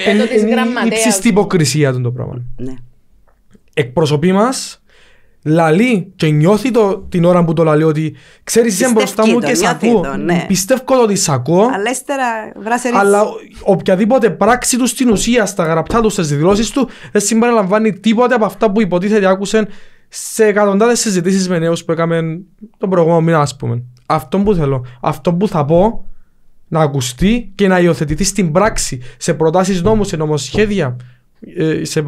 Είναι η υποκρισία του το πράγμα. Ναι. Εκπροσωπεί μας, λαλεί και νιώθει το, την ώρα που το λαλεί ότι ξέρεις είσαι μπροστά μου και σ' ακούω. Ναι. Πιστεύω ότι σ' ακούω. Αλλά οποιαδήποτε πράξη του στην ουσία, στα γραπτά του, στις δηλώσεις του, δεν συμπεριλαμβάνει τίποτα από αυτά που υποτίθεται άκουσαν σε εκατοντάδες συζητήσεις με νέους που έκαμε τον προηγούμενο μήνα, ας πούμε. Αυτό που θέλω. Αυτό που θα πω να ακουστεί και να υιοθετηθεί στην πράξη, σε προτάσεις νόμου, σε νομοσχέδια. Ε, σε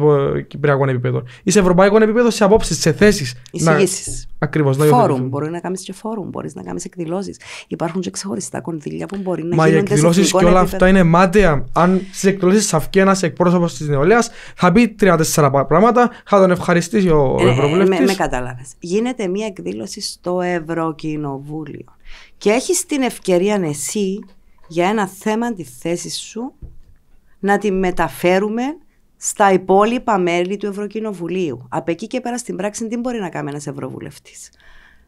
κυπριακό επίπεδο. Ή σε ευρωπαϊκό επίπεδο, σε απόψεις, σε θέσεις. Εισηγήσεις. Ακριβώς. Φόρουμ. Μπορεί να κάνεις και φόρουμ, μπορείς να κάνεις εκδηλώσεις. Υπάρχουν και ξεχωριστά κονδύλια που μπορεί να Μα γίνονται. Μα οι εκδηλώσει και όλα αυτά είναι μάταια. Αν στις εκδηλώσεις θα ένας εκπρόσωπος της νεολαίας, θα πει τρία-τέσσερα πράγματα, θα τον ευχαριστήσει ο ε, Ευρωβουλευτή. Ε, ε με με κατάλαβες. Γίνεται μια εκδήλωση στο Ευρωκοινοβούλιο. Και έχεις την ευκαιρία εσύ για ένα θέμα τη θέση σου να τη μεταφέρουμε στα υπόλοιπα μέλη του Ευρωκοινοβουλίου. Από εκεί και πέρα στην πράξη τι μπορεί να κάνει ένας Ευρωβουλευτής.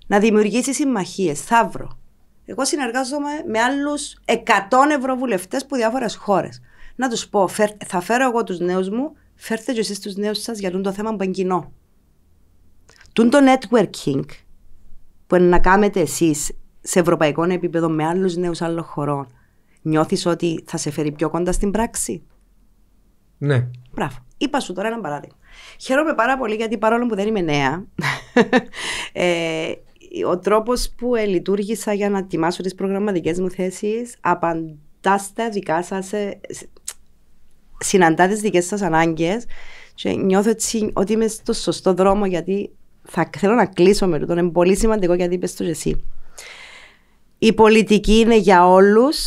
Να δημιουργήσει συμμαχίες, θαύρο. Εγώ συνεργάζομαι με άλλους 100 Ευρωβουλευτές που διάφορες χώρες. Να τους πω, θα φέρω εγώ τους νέους μου, φέρτε και εσείς τους νέους σας για το θέμα που είναι κοινό. το networking που είναι να κάνετε εσείς σε ευρωπαϊκό επίπεδο με άλλους νέους άλλων χωρών, νιώθεις ότι θα σε φέρει πιο κοντά στην πράξη. Ναι. Μπράβο. Είπα σου τώρα ένα παράδειγμα. Χαίρομαι πάρα πολύ γιατί παρόλο που δεν είμαι νέα, ε, ο τρόπος που ε, λειτουργήσα για να ετοιμάσω τις προγραμματικές μου θέσεις απαντά στα δικά σας. Ε, συναντά τις δικές σας ανάγκες και νιώθω έτσι ότι είμαι στο σωστό δρόμο γιατί θα θέλω να κλείσω με τον. Είναι πολύ σημαντικό γιατί είπες το εσύ. Η πολιτική είναι για όλους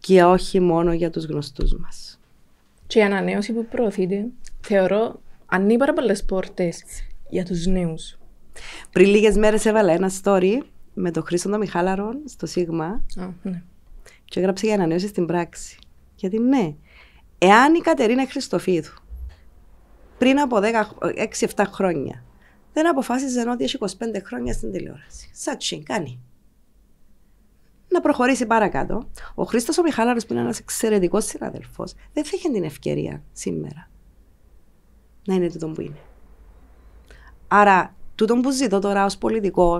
και όχι μόνο για τους γνωστούς μας. Και η ανανέωση που προωθείται, θεωρώ, ανοίγει πάρα πολλές πόρτες για τους νέους. Πριν λίγες μέρες έβαλα ένα story με τον Χρήστον Μιχάλαρον στο Σίγμα. Ναι. Και έγραψε για ανανέωση στην πράξη. Γιατί ναι, εάν η Κατερίνα Χριστοφίδου πριν από 6-7 χρόνια δεν αποφάσιζε ότι έχει 25 χρόνια στην τηλεόραση. Σατσί, κάνει να προχωρήσει παρακάτω. Ο Χρήστος ο που είναι ένας εξαιρετικός συναδελφός, δεν θα είχε την ευκαιρία σήμερα να είναι τούτο που είναι. Άρα, τούτο που ζητώ τώρα ως πολιτικός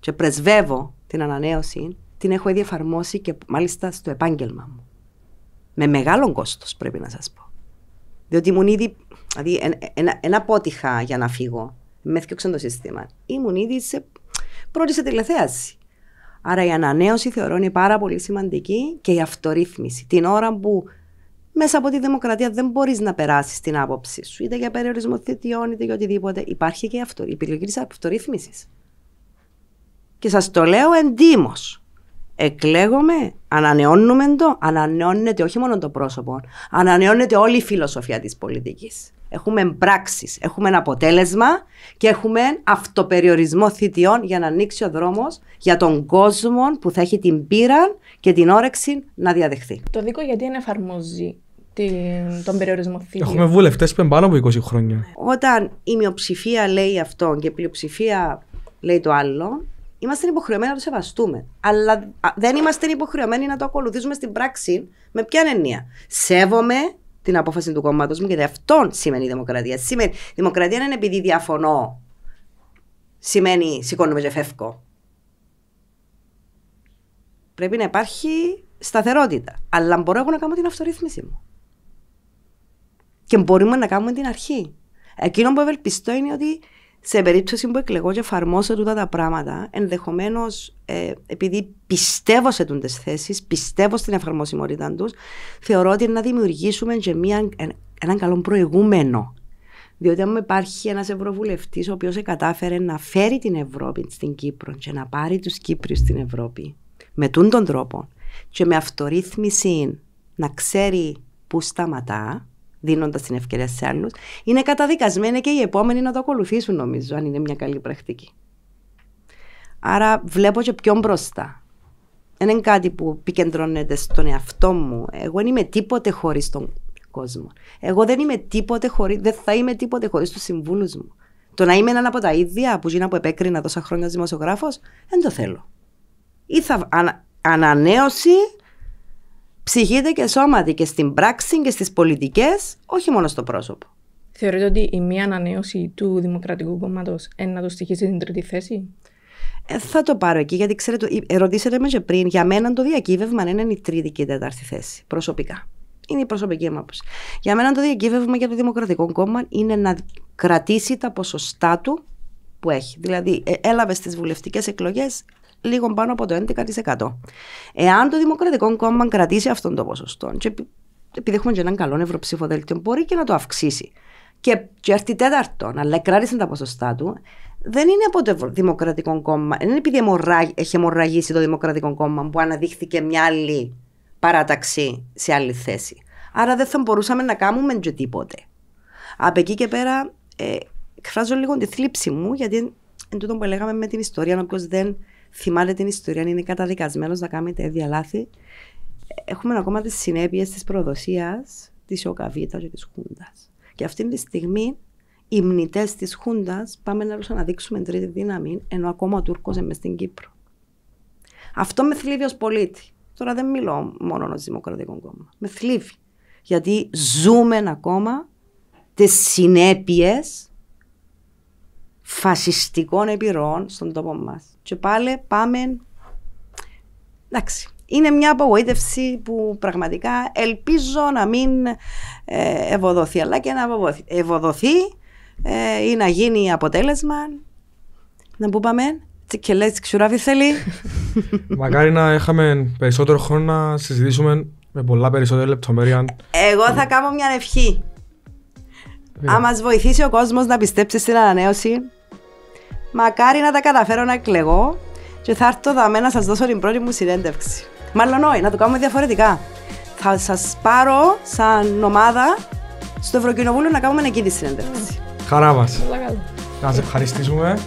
και πρεσβεύω την ανανέωση, την έχω ήδη εφαρμόσει και μάλιστα στο επάγγελμα μου. Με μεγάλο κόστος, πρέπει να σας πω. Διότι ήμουν ήδη. Δηλαδή, ένα, απότυχα για να φύγω. Με έφτιαξαν το σύστημα. Ήμουν ήδη σε πρώτη σε τηλεθέαση. Άρα η ανανέωση θεωρώ είναι πάρα πολύ σημαντική και η αυτορύθμιση. Την ώρα που μέσα από τη δημοκρατία δεν μπορείς να περάσεις την άποψή σου, είτε για περιορισμό θητιών, είτε για οτιδήποτε. Υπάρχει και η, αυτο, η επιλογή της αυτορύθμισης. Και σας το λέω εντύμως. Εκλέγομαι, ανανεώνουμε το, ανανεώνεται όχι μόνο το πρόσωπο, ανανεώνεται όλη η φιλοσοφία της πολιτικής έχουμε πράξεις, έχουμε ένα αποτέλεσμα και έχουμε αυτοπεριορισμό θητιών για να ανοίξει ο δρόμος για τον κόσμο που θα έχει την πείρα και την όρεξη να διαδεχθεί. Το δίκο γιατί δεν εφαρμόζει τον περιορισμό θητιών. Έχουμε βουλευτές που είναι πάνω από 20 χρόνια. Όταν η μειοψηφία λέει αυτό και η πλειοψηφία λέει το άλλο, είμαστε υποχρεωμένοι να το σεβαστούμε. Αλλά δεν είμαστε υποχρεωμένοι να το ακολουθήσουμε στην πράξη. Με ποια εννοία. Σέβομαι την απόφαση του κόμματος μου, γιατί αυτόν σημαίνει η δημοκρατία. Σημαίνει, δημοκρατία δεν είναι επειδή διαφωνώ, σημαίνει σηκώνουμε και φεύγω. Πρέπει να υπάρχει σταθερότητα. Αλλά μπορώ εγώ να κάνω την αυτορύθμιση μου. Και μπορούμε να κάνουμε την αρχή. Εκείνο που ευελπιστώ είναι ότι σε περίπτωση που εκλεγώ και εφαρμόσω τούτα τα πράγματα, ενδεχομένως ε, επειδή πιστεύω σε τούντες θέσεις, πιστεύω στην εφαρμοσιμότητά τους, θεωρώ ότι είναι να δημιουργήσουμε και μια, έναν καλό προηγούμενο. Διότι αν υπάρχει ένας ευρωβουλευτής ο οποίος κατάφερε να φέρει την Ευρώπη στην Κύπρο και να πάρει τους Κύπριους στην Ευρώπη με τούν τον τρόπο και με αυτορύθμιση να ξέρει πού σταματά, δίνοντας την ευκαιρία σε άλλους, είναι καταδικασμένοι και οι επόμενοι να το ακολουθήσουν, νομίζω, αν είναι μια καλή πρακτική. Άρα βλέπω και πιο μπροστά. Δεν είναι κάτι που επικεντρώνεται στον εαυτό μου. Εγώ δεν είμαι τίποτε χωρίς τον κόσμο. Εγώ δεν είμαι τίποτε χωρί, δεν θα είμαι τίποτε χωρίς τους συμβούλους μου. Το να είμαι έναν από τα ίδια που γίνα που επέκρινα τόσα χρόνια δημοσιογράφος, δεν το θέλω. Ή θα ανανέωση Ψυχείτε και σώματι και στην πράξη και στις πολιτικές, όχι μόνο στο πρόσωπο. Θεωρείτε ότι η μία ανανέωση του Δημοκρατικού Κόμματος είναι να το στοιχίσει την τρίτη θέση. Ε, θα το πάρω εκεί, γιατί ξέρετε, ε, ρωτήσατε με και πριν, για μένα το διακύβευμα είναι η τρίτη και η τέταρτη θέση, προσωπικά. Είναι η προσωπική μου άποψη. Για μένα το διακύβευμα για το Δημοκρατικό Κόμμα είναι να κρατήσει τα ποσοστά του που έχει. Δηλαδή, ε, έλαβες στι βουλευτικές εκλογές λίγο πάνω από το 11%. Εάν το Δημοκρατικό Κόμμα κρατήσει αυτόν τον ποσοστό, και επειδή έχουμε και έναν καλό ευρωψήφο δελτίο, μπορεί και να το αυξήσει. Και, και έρθει τέταρτον, αλλά κράτησαν τα ποσοστά του, δεν είναι από το Δημοκρατικό Κόμμα. Δεν είναι επειδή έχει αιμορραγήσει το Δημοκρατικό Κόμμα που αναδείχθηκε μια άλλη παράταξη σε άλλη θέση. Άρα δεν θα μπορούσαμε να κάνουμε και τίποτε. Από εκεί και πέρα, ε, εκφράζω λίγο τη θλίψη μου, γιατί εν που λέγαμε με την ιστορία, όποιος δεν θυμάται την ιστορία, είναι καταδικασμένος να κάνει τέτοια λάθη. Έχουμε ακόμα τις συνέπειες της προδοσίας της ΟΚΑΒΙΤΑ και της Χούντας. Και αυτή τη στιγμή οι μνητές της Χούντας πάμε να τους αναδείξουμε τρίτη δύναμη, ενώ ακόμα ο Τούρκος είναι στην Κύπρο. Αυτό με θλίβει ως πολίτη. Τώρα δεν μιλώ μόνο ως Δημοκρατικό Κόμμα. Με θλίβει. Γιατί ζούμε ακόμα τις συνέπειες φασιστικών επιρροών στον τόπο μας. Και πάλι πάμε. Εντάξει. Είναι μια απογοήτευση που πραγματικά ελπίζω να μην ε, ευοδοθεί, αλλά και να ευοδοθεί ε, ή να γίνει αποτέλεσμα. Να που πάμε. Και λέει ξουράβι θέλει. Μακάρι να είχαμε περισσότερο χρόνο να συζητήσουμε με πολλά περισσότερα λεπτομέρεια. Εγώ θα κάνω μια ευχή. Αν μας βοηθήσει ο κόσμος να πιστέψει στην ανανέωση, Μακάρι να τα καταφέρω να εκλεγώ και θα έρθω εδώ να σας δώσω την πρώτη μου συνέντευξη. Μάλλον όχι, να το κάνουμε διαφορετικά. Θα σας πάρω σαν ομάδα στο Ευρωκοινοβούλιο να κάνουμε εκεί τη συνέντευξη. Χαρά μας. Να σε ευχαριστήσουμε.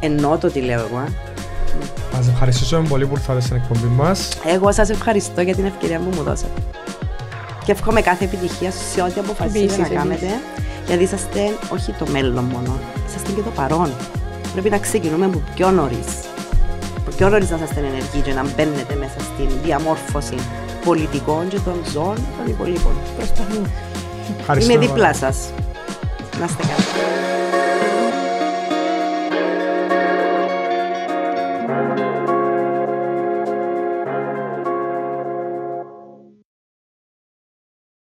Εννοώ το τι λέω εγώ. Να σε ευχαριστήσουμε πολύ που ήρθατε στην εκπομπή μας. Εγώ σας ευχαριστώ για την ευκαιρία που μου δώσατε. Και εύχομαι κάθε επιτυχία σε ό,τι αποφασίσετε να κάνετε. Γιατί είσαστε όχι το μέλλον μόνο, είμαστε και το παρόν. Πρέπει να ξεκινούμε από πιο νωρίς. Από πιο νωρίς να είστε ενεργοί και να μπαίνετε μέσα στην διαμόρφωση πολιτικών και των ζώων των υπολείπων. Είμαι δίπλα σας. Να είστε καλά.